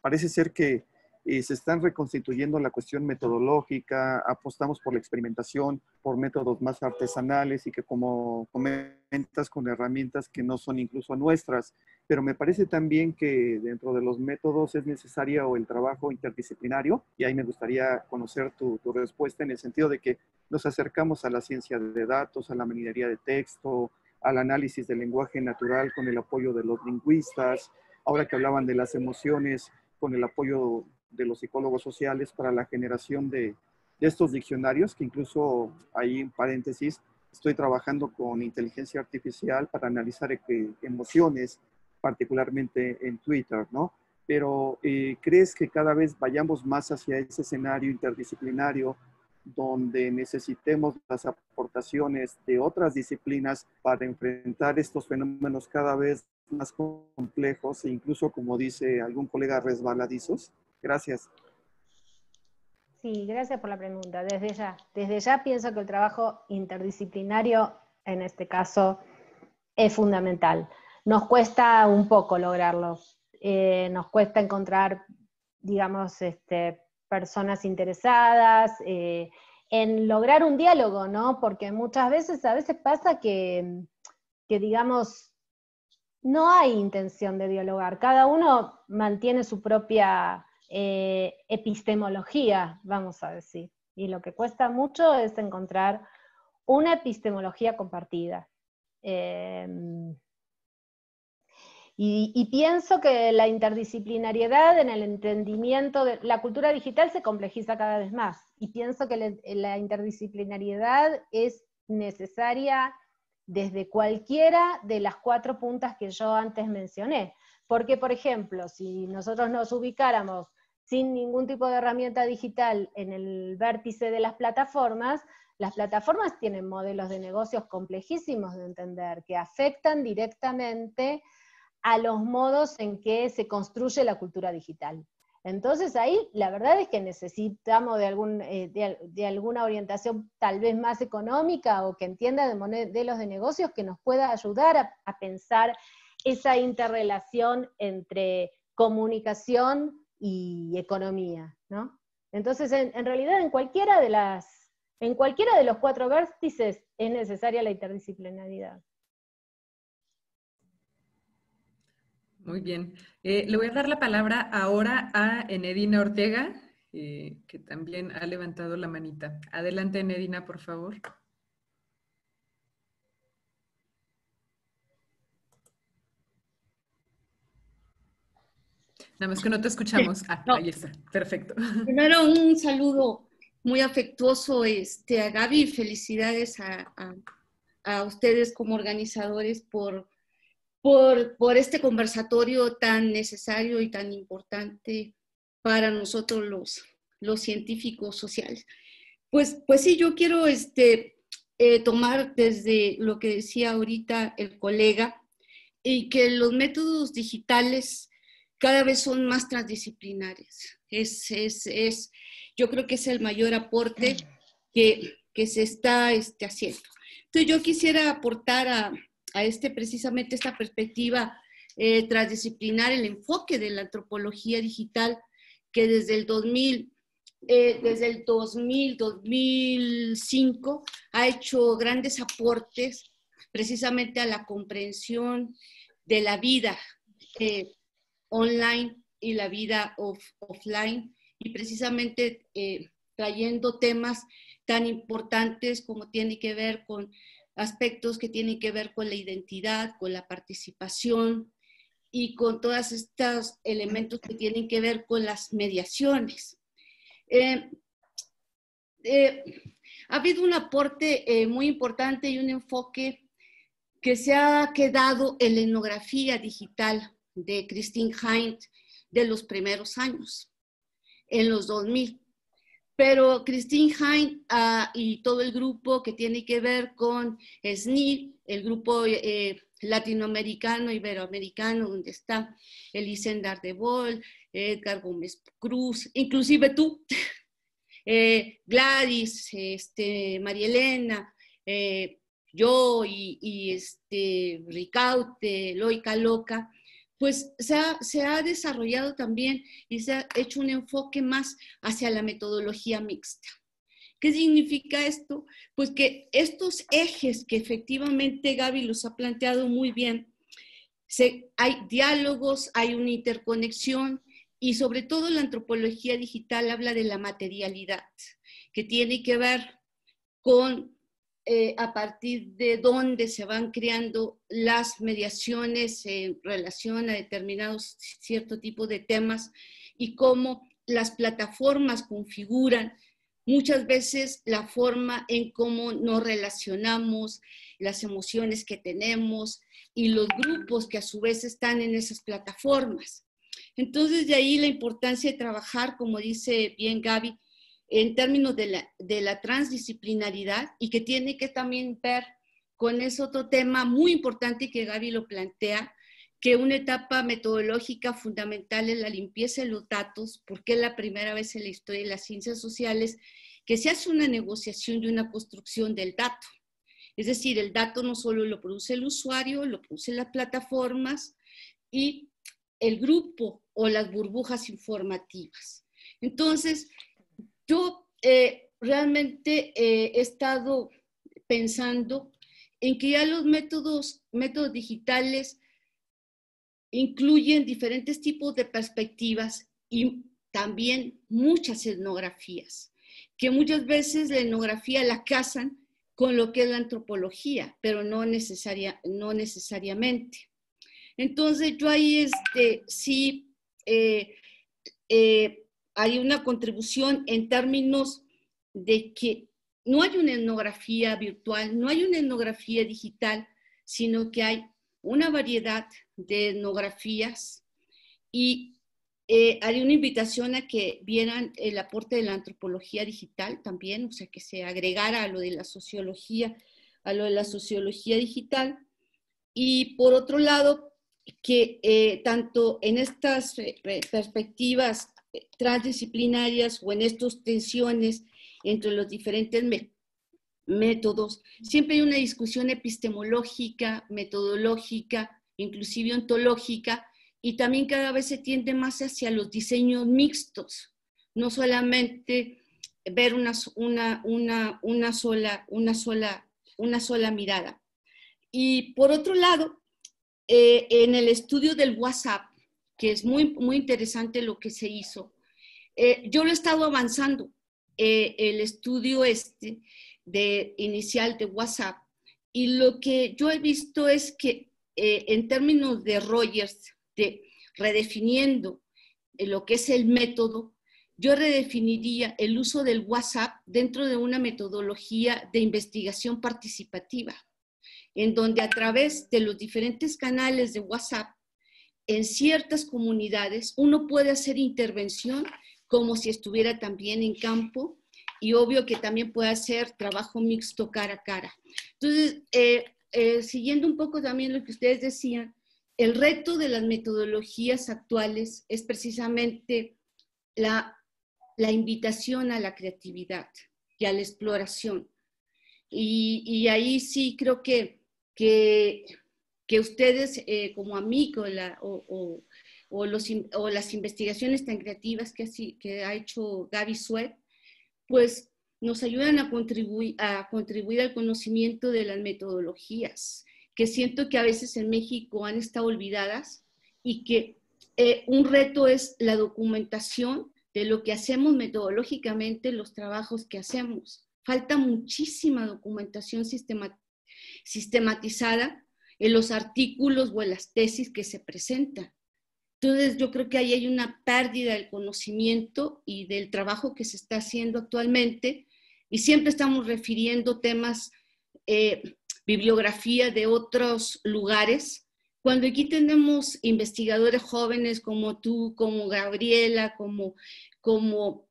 parece ser que eh, se están reconstituyendo la cuestión metodológica, apostamos por la experimentación, por métodos más artesanales y que como comentas con herramientas que no son incluso nuestras pero me parece también que dentro de los métodos es necesario el trabajo interdisciplinario y ahí me gustaría conocer tu, tu respuesta en el sentido de que nos acercamos a la ciencia de datos, a la minería de texto, al análisis del lenguaje natural con el apoyo de los lingüistas, ahora que hablaban de las emociones, con el apoyo de los psicólogos sociales para la generación de, de estos diccionarios, que incluso ahí en paréntesis, estoy trabajando con inteligencia artificial para analizar eh, emociones particularmente en Twitter, ¿no? Pero eh, ¿crees que cada vez vayamos más hacia ese escenario interdisciplinario donde necesitemos las aportaciones de otras disciplinas para enfrentar estos fenómenos cada vez más complejos e incluso, como dice algún colega, resbaladizos? Gracias. Sí, gracias por la pregunta. Desde ya, desde ya pienso que el trabajo interdisciplinario, en este caso, es fundamental nos cuesta un poco lograrlo. Eh, nos cuesta encontrar, digamos, este, personas interesadas eh, en lograr un diálogo, ¿no? Porque muchas veces, a veces pasa que, digamos, no hay intención de dialogar. Cada uno mantiene su propia eh, epistemología, vamos a decir. Y lo que cuesta mucho es encontrar una epistemología compartida. Y, pienso que la interdisciplinariedad en el entendimiento de la cultura digital se complejiza cada vez más. Y pienso que la interdisciplinariedad es necesaria desde cualquiera de las cuatro puntas que yo antes mencioné. Porque, por ejemplo, si nosotros nos ubicáramos sin ningún tipo de herramienta digital en el vértice de las plataformas, las plataformas tienen modelos de negocios complejísimos de entender, que afectan directamente a los modos en que se construye la cultura digital. Entonces ahí la verdad es que necesitamos de, eh, alguna orientación tal vez más económica o que entienda de modelos de negocios que nos pueda ayudar a, pensar esa interrelación entre comunicación y economía, Entonces, en, en, realidad, en cualquiera de las, en cualquiera de los cuatro vértices es necesaria la interdisciplinaridad. Muy bien. Eh, le voy a dar la palabra ahora a Enedina Ortega, eh, que también ha levantado la manita. Adelante, Enedina, por favor. Nada más que no te escuchamos. Ah, ahí está. Perfecto. Primero un saludo muy afectuoso este, a Gaby. Felicidades a ustedes como organizadores por por, por este conversatorio tan necesario y tan importante para nosotros los, los científicos sociales. Pues, pues sí, yo quiero este, eh, tomar desde lo que decía ahorita el colega y que los métodos digitales cada vez son más transdisciplinares. Es, es, es, yo creo que es el mayor aporte que, que se está este, haciendo. Entonces yo quisiera aportar a, a este precisamente esta perspectiva eh, transdisciplinar, el enfoque de la antropología digital que desde el 2000 eh, desde el 2000, 2005, ha hecho grandes aportes precisamente a la comprensión de la vida eh, online y la vida offline, y precisamente trayendo temas tan importantes como tiene que ver con aspectos que tienen que ver con la identidad, con la participación y con todos estos elementos que tienen que ver con las mediaciones. Eh, eh, ha habido un aporte eh, muy importante y un enfoque que se ha quedado en la etnografía digital de Christine Hind de los primeros años, en los 2000. Pero Christine Hein ah, y todo el grupo que tiene que ver con SNI, el grupo eh, latinoamericano, iberoamericano, donde está Elisenda Bol, Edgar Gómez Cruz, inclusive tú, eh, Gladys, este, María Elena, eh, yo y, este, Ricaute, Loica Loca, pues se ha, desarrollado también y se ha hecho un enfoque más hacia la metodología mixta. ¿Qué significa esto? Pues que estos ejes que efectivamente Gaby los ha planteado muy bien, se, hay diálogos, hay una interconexión y sobre todo la antropología digital habla de la materialidad, que tiene que ver con eh, a partir de dónde se van creando las mediaciones en relación a determinados cierto tipo de temas y cómo las plataformas configuran muchas veces la forma en cómo nos relacionamos, las emociones que tenemos y los grupos que a su vez están en esas plataformas. Entonces, de ahí la importancia de trabajar, como dice bien Gaby, en términos de la, transdisciplinaridad y que tiene que también ver con ese otro tema muy importante que Gaby lo plantea, que una etapa metodológica fundamental es la limpieza de los datos, porque es la primera vez en la historia de las ciencias sociales que se hace una negociación y una construcción del dato. Es decir, el dato no solo lo produce el usuario, lo producen las plataformas y el grupo o las burbujas informativas. Entonces, yo eh, realmente eh, he estado pensando en que ya los métodos, métodos digitales incluyen diferentes tipos de perspectivas y también muchas etnografías, que muchas veces la etnografía la casan con lo que es la antropología, pero no, necesaria, no necesariamente. Entonces yo ahí este, sí eh, eh hay una contribución en términos de que no hay una etnografía virtual, no hay una etnografía digital, sino que hay una variedad de etnografías y eh, hay una invitación a que vieran el aporte de la antropología digital también, o sea, que se agregara a lo de la sociología, a lo de la sociología digital. Y por otro lado, que eh, tanto en estas eh, perspectivas transdisciplinarias o en estas tensiones entre los diferentes métodos, siempre hay una discusión epistemológica, metodológica, inclusive ontológica, y también cada vez se tiende más hacia los diseños mixtos, no solamente ver una, sola, una, sola, una sola mirada. Y por otro lado, eh, en el estudio del WhatsApp, es muy, muy interesante lo que se hizo. Eh, yo lo he estado avanzando. Eh, el estudio este de, inicial de WhatsApp y lo que yo he visto es que eh, en términos de Rogers, de redefiniendo lo que es el método, yo redefiniría el uso del WhatsApp dentro de una metodología de investigación participativa, en donde a través de los diferentes canales de WhatsApp en ciertas comunidades uno puede hacer intervención como si estuviera también en campo y obvio que también puede hacer trabajo mixto cara a cara. Entonces, eh, eh, siguiendo un poco también lo que ustedes decían, el reto de las metodologías actuales es precisamente la, la invitación a la creatividad y a la exploración. Y, y ahí sí creo que, que que ustedes eh, como a o, o, las investigaciones tan creativas que, ha hecho Gaby Suet, pues nos ayudan a contribuir, al conocimiento de las metodologías, que siento que a veces en México han estado olvidadas y que eh, un reto es la documentación de lo que hacemos metodológicamente, los trabajos que hacemos. Falta muchísima documentación sistematizada en los artículos o en las tesis que se presentan. Entonces, yo creo que ahí hay una pérdida del conocimiento y del trabajo que se está haciendo actualmente. Y siempre estamos refiriendo temas, eh, bibliografía de otros lugares, cuando aquí tenemos investigadores jóvenes como tú, como Gabriela, como, como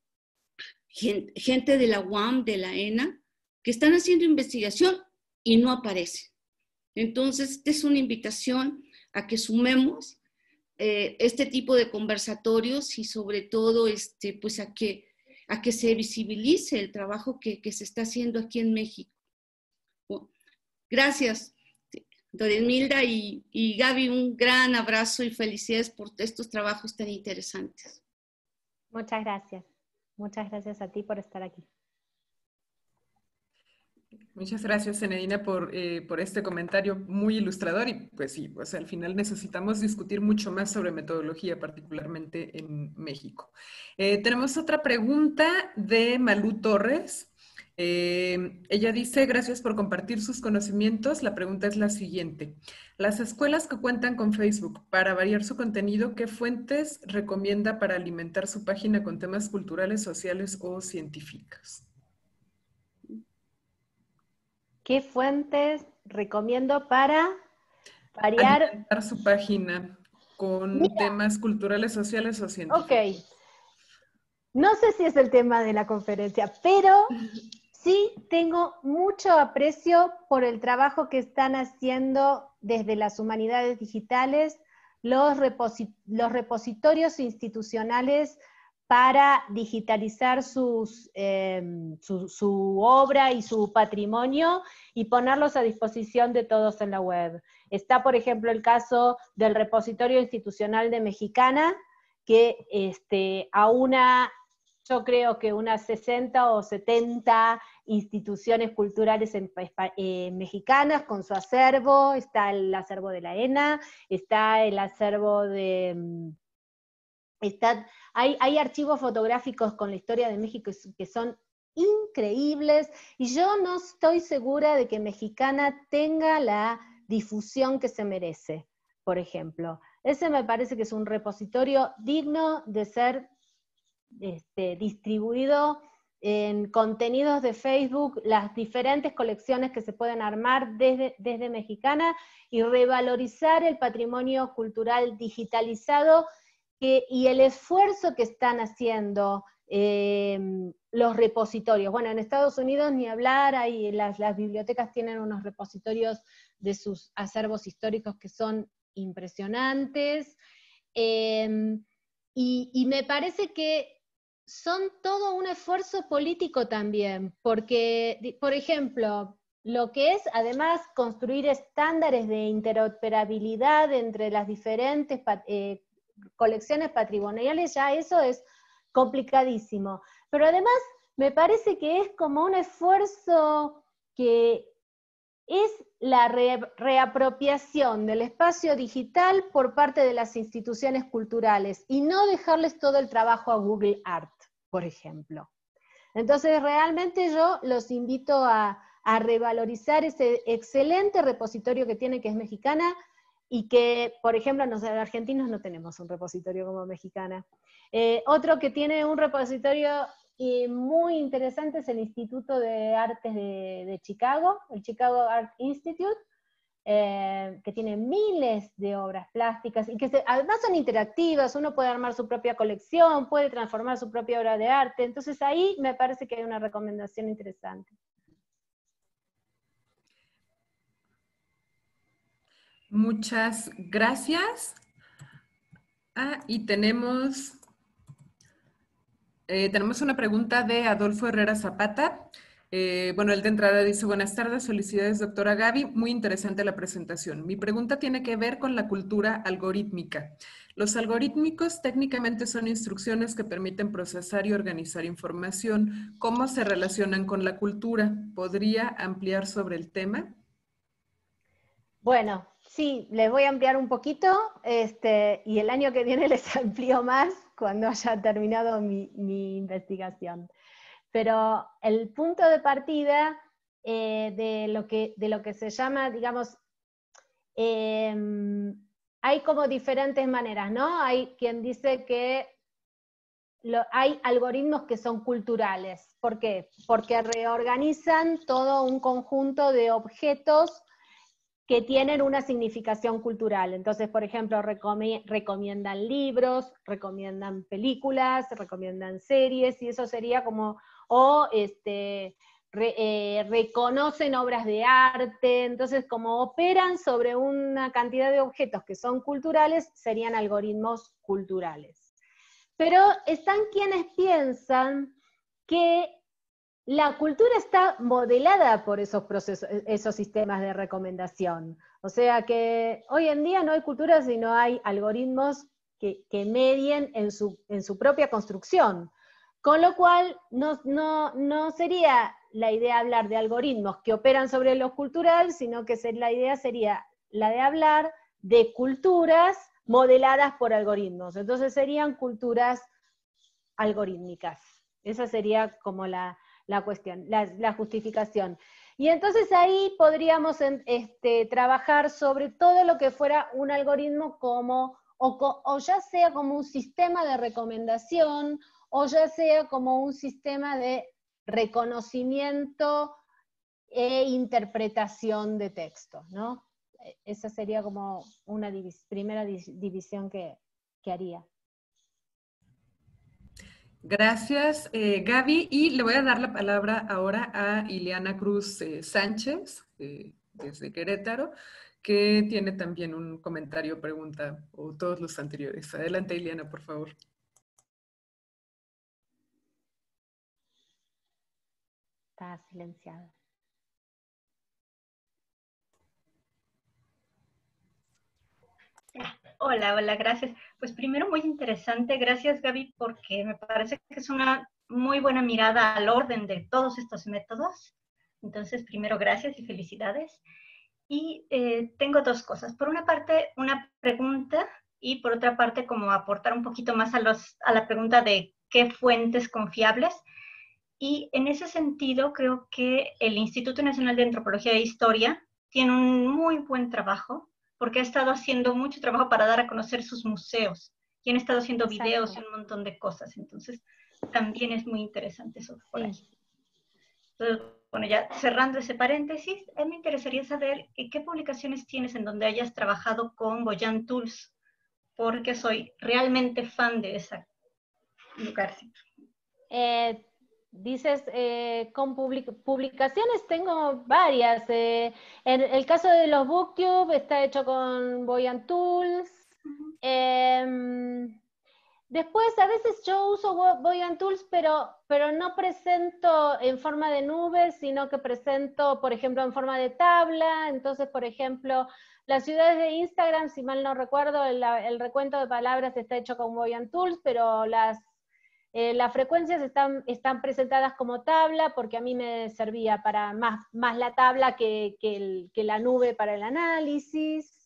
gente de la UAM, de la ENA, que están haciendo investigación y no aparecen. Entonces, es una invitación a que sumemos eh, este tipo de conversatorios y sobre todo este, pues a, que, a que se visibilice el trabajo que, que se está haciendo aquí en México. Oh, gracias, Milda y, y Gaby, un gran abrazo y felicidades por estos trabajos tan interesantes. Muchas gracias. Muchas gracias a ti por estar aquí. Muchas gracias, Enedina, eh, por, este comentario muy ilustrador. Y pues sí, pues al final necesitamos discutir mucho más sobre metodología, particularmente en México. Eh, tenemos otra pregunta de Malú Torres. Eh, ella dice, gracias por compartir sus conocimientos. La pregunta es la siguiente. Las escuelas que cuentan con Facebook, para variar su contenido, ¿qué fuentes recomienda para alimentar su página con temas culturales, sociales o científicos? ¿Qué fuentes recomiendo para variar? su página con temas culturales, sociales o científicos. Ok. No sé si es el tema de la conferencia, pero sí tengo mucho aprecio por el trabajo que están haciendo desde las humanidades digitales los, los repositorios institucionales para digitalizar sus, em, su, obra y su patrimonio y ponerlos a disposición de todos en la web. Está, por ejemplo, el caso del repositorio institucional de Mexicana, que este, a una, yo creo que unas 60 o 70 instituciones culturales eh, mexicanas con su acervo, está el acervo de la ENA, está el acervo de em, hay, archivos fotográficos con la historia de México que son increíbles y yo no estoy segura de que Mexicana tenga la difusión que se merece, por ejemplo. Ese me parece que es un repositorio digno de ser este, distribuido en contenidos de Facebook, las diferentes colecciones que se pueden armar desde Mexicana y revalorizar el patrimonio cultural digitalizado y el esfuerzo que están haciendo eh, los repositorios. Bueno, en Estados Unidos ni hablar, ahí las, bibliotecas tienen unos repositorios de sus acervos históricos que son impresionantes. Eh, y, me parece que son todo un esfuerzo político también, porque, por ejemplo, lo que es además construir estándares de interoperabilidad entre las diferentes eh, colecciones patrimoniales, ya eso es complicadísimo. Pero además me parece que es como un esfuerzo que es la reapropiación del espacio digital por parte de las instituciones culturales y no dejarles todo el trabajo a Google Art, por ejemplo. Entonces, realmente yo los invito a, a revalorizar ese excelente repositorio que tiene, que es mexicana, y que, por ejemplo, los argentinos no tenemos un repositorio como mexicana. Eh, otro que tiene un repositorio muy interesante es el Instituto de Artes de, Chicago, el Chicago Art Institute, eh, que tiene miles de obras plásticas y que además son interactivas, uno puede armar su propia colección, puede transformar su propia obra de arte, entonces ahí me parece que hay una recomendación interesante. Muchas gracias. Ah, y tenemos, eh, tenemos una pregunta de Adolfo Herrera Zapata. Eh, bueno, él de entrada dice, buenas tardes, felicidades doctora Gaby, muy interesante la presentación. Mi pregunta tiene que ver con la cultura algorítmica. Los algorítmicos técnicamente son instrucciones que permiten procesar y organizar información. ¿Cómo se relacionan con la cultura? ¿Podría ampliar sobre el tema? Bueno, Sí, les voy a ampliar un poquito este, y el año que viene les amplío más cuando haya terminado mi, investigación. Pero el punto de partida eh, de, lo que, de lo que se llama, digamos, em, hay como diferentes maneras, ¿no? Hay quien dice que hay algoritmos que son culturales. ¿Por qué? Porque reorganizan todo un conjunto de objetos que tienen una significación cultural. Entonces, por ejemplo, recomiendan libros, recomiendan películas, recomiendan series, y eso sería como, o este, eh, reconocen obras de arte, entonces como operan sobre una cantidad de objetos que son culturales, serían algoritmos culturales. Pero están quienes piensan que la cultura está modelada por esos procesos, eh, esos sistemas de recomendación. O sea que hoy en día no hay cultura sino no hay algoritmos que, medien en su, en su, propia construcción. Con lo cual, no, no sería la idea hablar de algoritmos que operan sobre lo cultural, sino que la idea sería la de hablar de culturas modeladas por algoritmos. Entonces serían culturas algorítmicas. Esa sería como la, la cuestión, la, justificación. Y entonces ahí podríamos este, trabajar sobre todo lo que fuera un algoritmo como, o, ya sea como un sistema de recomendación, o ya sea como un sistema de reconocimiento e interpretación de texto, ¿no? E, esa sería como una primera división que haría. Gracias, eh, Gaby. Y le voy a dar la palabra ahora a Ileana Cruz eh, Sánchez, desde Querétaro, que tiene también un comentario, pregunta o todos los anteriores. Adelante, Ileana, por favor. Está silenciada. Eh, Hola, hola, gracias. Pues primero muy interesante, gracias Gaby, porque me parece que es una muy buena mirada al orden de todos estos métodos. Entonces, primero gracias y felicidades. Y eh, tengo dos cosas. Por una parte, una pregunta y por otra parte, como aportar un poquito más a, los, a la pregunta de qué fuentes confiables. Y en ese sentido, creo que el Instituto Nacional de Antropología e Historia tiene un muy buen trabajo porque ha estado haciendo mucho trabajo para dar a conocer sus museos y han estado haciendo videos y un montón de cosas. Entonces, también es muy interesante eso bueno, ya cerrando ese paréntesis, me interesaría saber qué publicaciones tienes en donde hayas trabajado con Boyan Tools, porque soy realmente fan de esa lugar. Eh, Dices, eh, con publicaciones tengo varias. Eh, en el caso de los booktube está hecho con Boyan Tools. Em, después, a veces yo uso Boyan Tools, pero, pero no presento en forma de nube, sino que presento, por ejemplo, en forma de tabla. Entonces, por ejemplo, las ciudades de Instagram, si mal no recuerdo, el, recuento de palabras está hecho con Boyan Tools, pero las eh, las frecuencias están, están, presentadas como tabla porque a mí me servía para más, más la tabla que, la nube para el análisis.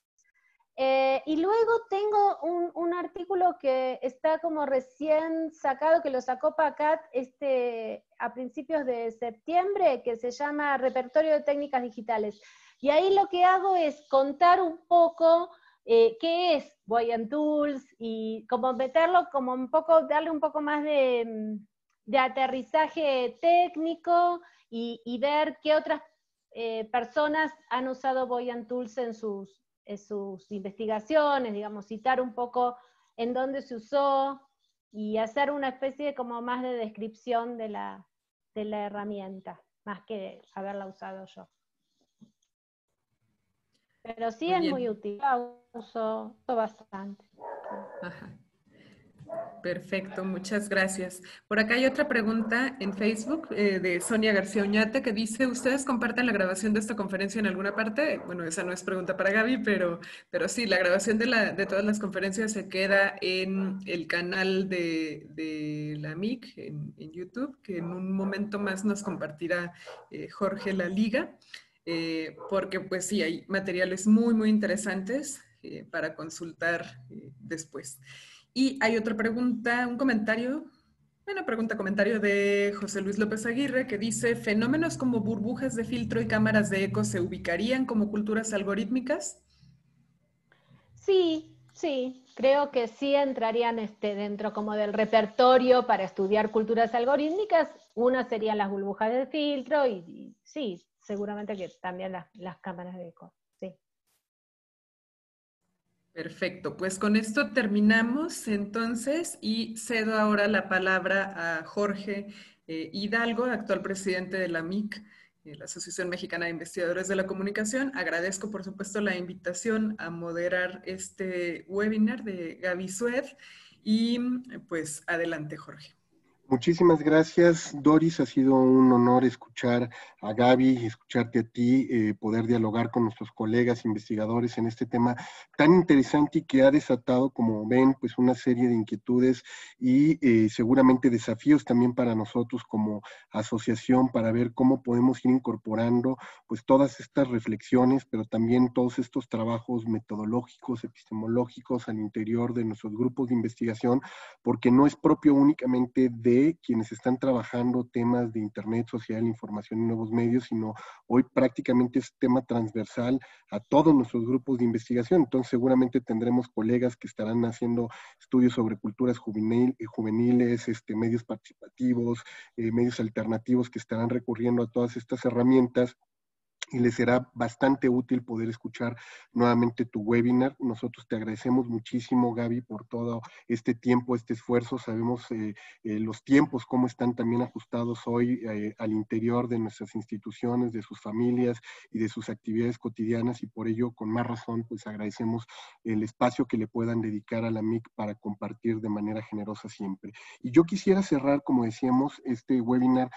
Eh, y luego tengo un, artículo que está como recién sacado, que lo sacó PACAT este, a principios de septiembre, que se llama Repertorio de Técnicas Digitales. Y ahí lo que hago es contar un poco eh, qué es Boyan Tools y como meterlo, como un poco, darle un poco más de, mm, aterrizaje técnico y, ver qué otras eh, personas han usado Voyant Tools en sus, investigaciones, digamos, citar un poco en dónde se usó y hacer una especie de como más de descripción de la herramienta, más que haberla usado yo. Pero sí es muy útil, uso, bastante. Ajá. Perfecto, muchas gracias. Por acá hay otra pregunta en Facebook eh, de Sonia García Uñate que dice, ¿ustedes comparten la grabación de esta conferencia en alguna parte? Bueno, esa no es pregunta para Gaby, pero, pero sí, la grabación de, la, de todas las conferencias se queda en el canal de, la MIC en, YouTube, que en un momento más nos compartirá eh, Jorge La Liga. Eh, porque pues sí, hay materiales muy, muy interesantes eh, para consultar eh, después. Y hay otra pregunta, un comentario, una pregunta, comentario de José Luis López Aguirre que dice, ¿fenómenos como burbujas de filtro y cámaras de eco se ubicarían como culturas algorítmicas? Sí, sí, creo que sí entrarían este, dentro como del repertorio para estudiar culturas algorítmicas. Una sería las burbujas de filtro y sí, seguramente que también las, cámaras de eco. Sí. Perfecto, pues con esto terminamos entonces y cedo ahora la palabra a Jorge eh, Hidalgo, actual presidente de la MIC, eh, la Asociación Mexicana de Investigadores de la Comunicación. Agradezco, por supuesto, la invitación a moderar este webinar de Gaby Suez. y pues adelante, Jorge. Muchísimas gracias, Doris. Ha sido un honor escuchar a Gaby, escucharte a ti, eh, poder dialogar con nuestros colegas investigadores en este tema tan interesante y que ha desatado, como ven, pues una serie de inquietudes y eh, seguramente desafíos también para nosotros como asociación para ver cómo podemos ir incorporando pues todas estas reflexiones, pero también todos estos trabajos metodológicos, epistemológicos al interior de nuestros grupos de investigación, porque no es propio únicamente de quienes están trabajando temas de Internet, social, información y nuevos medios, sino hoy prácticamente es tema transversal a todos nuestros grupos de investigación. Entonces seguramente tendremos colegas que estarán haciendo estudios sobre culturas juvenil, eh, juveniles, este, medios participativos, eh, medios alternativos que estarán recurriendo a todas estas herramientas y les será bastante útil poder escuchar nuevamente tu webinar. Nosotros te agradecemos muchísimo, Gaby, por todo este tiempo, este esfuerzo. Sabemos eh, eh, los tiempos, cómo están también ajustados hoy eh, al interior de nuestras instituciones, de sus familias y de sus actividades cotidianas y por ello, con más razón, pues agradecemos el espacio que le puedan dedicar a la MIC para compartir de manera generosa siempre. Y yo quisiera cerrar, como decíamos, este webinar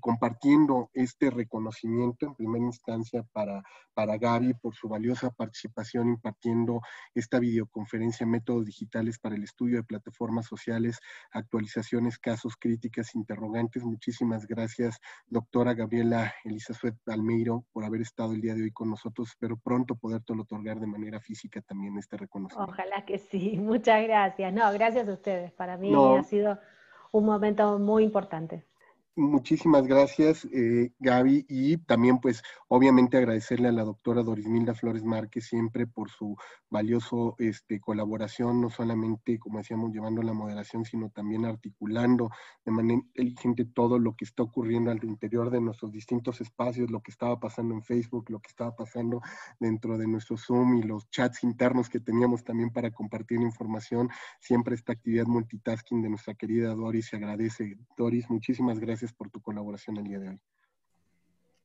compartiendo este reconocimiento en primer instante para, para Gaby por su valiosa participación impartiendo esta videoconferencia Métodos Digitales para el Estudio de Plataformas Sociales, actualizaciones, casos, críticas, interrogantes. Muchísimas gracias, doctora Gabriela Elizabeth Almeiro, por haber estado el día de hoy con nosotros. Espero pronto poderte otorgar de manera física también este reconocimiento. Ojalá que sí, muchas gracias. No, gracias a ustedes. Para mí ha sido un momento muy importante muchísimas gracias, eh, Gaby, y también, pues, obviamente agradecerle a la doctora Milda Flores Márquez siempre por su valioso este, colaboración, no solamente, como decíamos, llevando la moderación, sino también articulando de manera inteligente todo lo que está ocurriendo al interior de nuestros distintos espacios, lo que estaba pasando en Facebook, lo que estaba pasando dentro de nuestro Zoom y los chats internos que teníamos también para compartir información. Siempre esta actividad multitasking de nuestra querida Doris se agradece. Doris, muchísimas gracias por tu colaboración el día de hoy.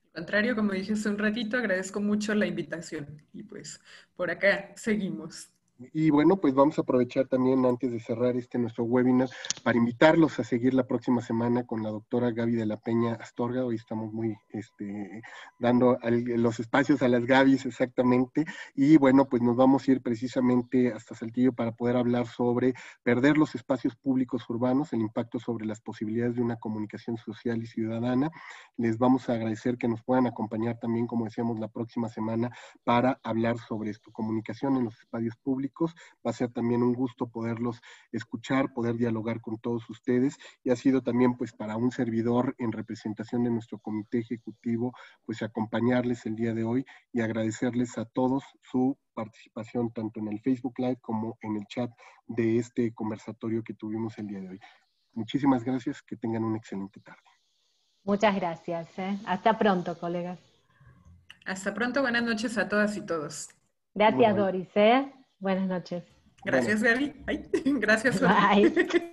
Al contrario, como dije hace un ratito, agradezco mucho la invitación y pues por acá seguimos. Y bueno, pues vamos a aprovechar también antes de cerrar este nuestro webinar para invitarlos a seguir la próxima semana con la doctora Gaby de la Peña Astorga. Hoy estamos muy este, dando los espacios a las Gabis exactamente. Y bueno, pues nos vamos a ir precisamente hasta Saltillo para poder hablar sobre perder los espacios públicos urbanos, el impacto sobre las posibilidades de una comunicación social y ciudadana. Les vamos a agradecer que nos puedan acompañar también, como decíamos, la próxima semana para hablar sobre esto, comunicación en los espacios públicos Va a ser también un gusto poderlos escuchar, poder dialogar con todos ustedes y ha sido también pues para un servidor en representación de nuestro comité ejecutivo pues acompañarles el día de hoy y agradecerles a todos su participación tanto en el Facebook Live como en el chat de este conversatorio que tuvimos el día de hoy. Muchísimas gracias, que tengan una excelente tarde. Muchas gracias. ¿eh? Hasta pronto, colegas. Hasta pronto, buenas noches a todas y todos. Gracias, Doris. ¿eh? Buenas noches. Gracias, Gaby. Ay, gracias. Bye.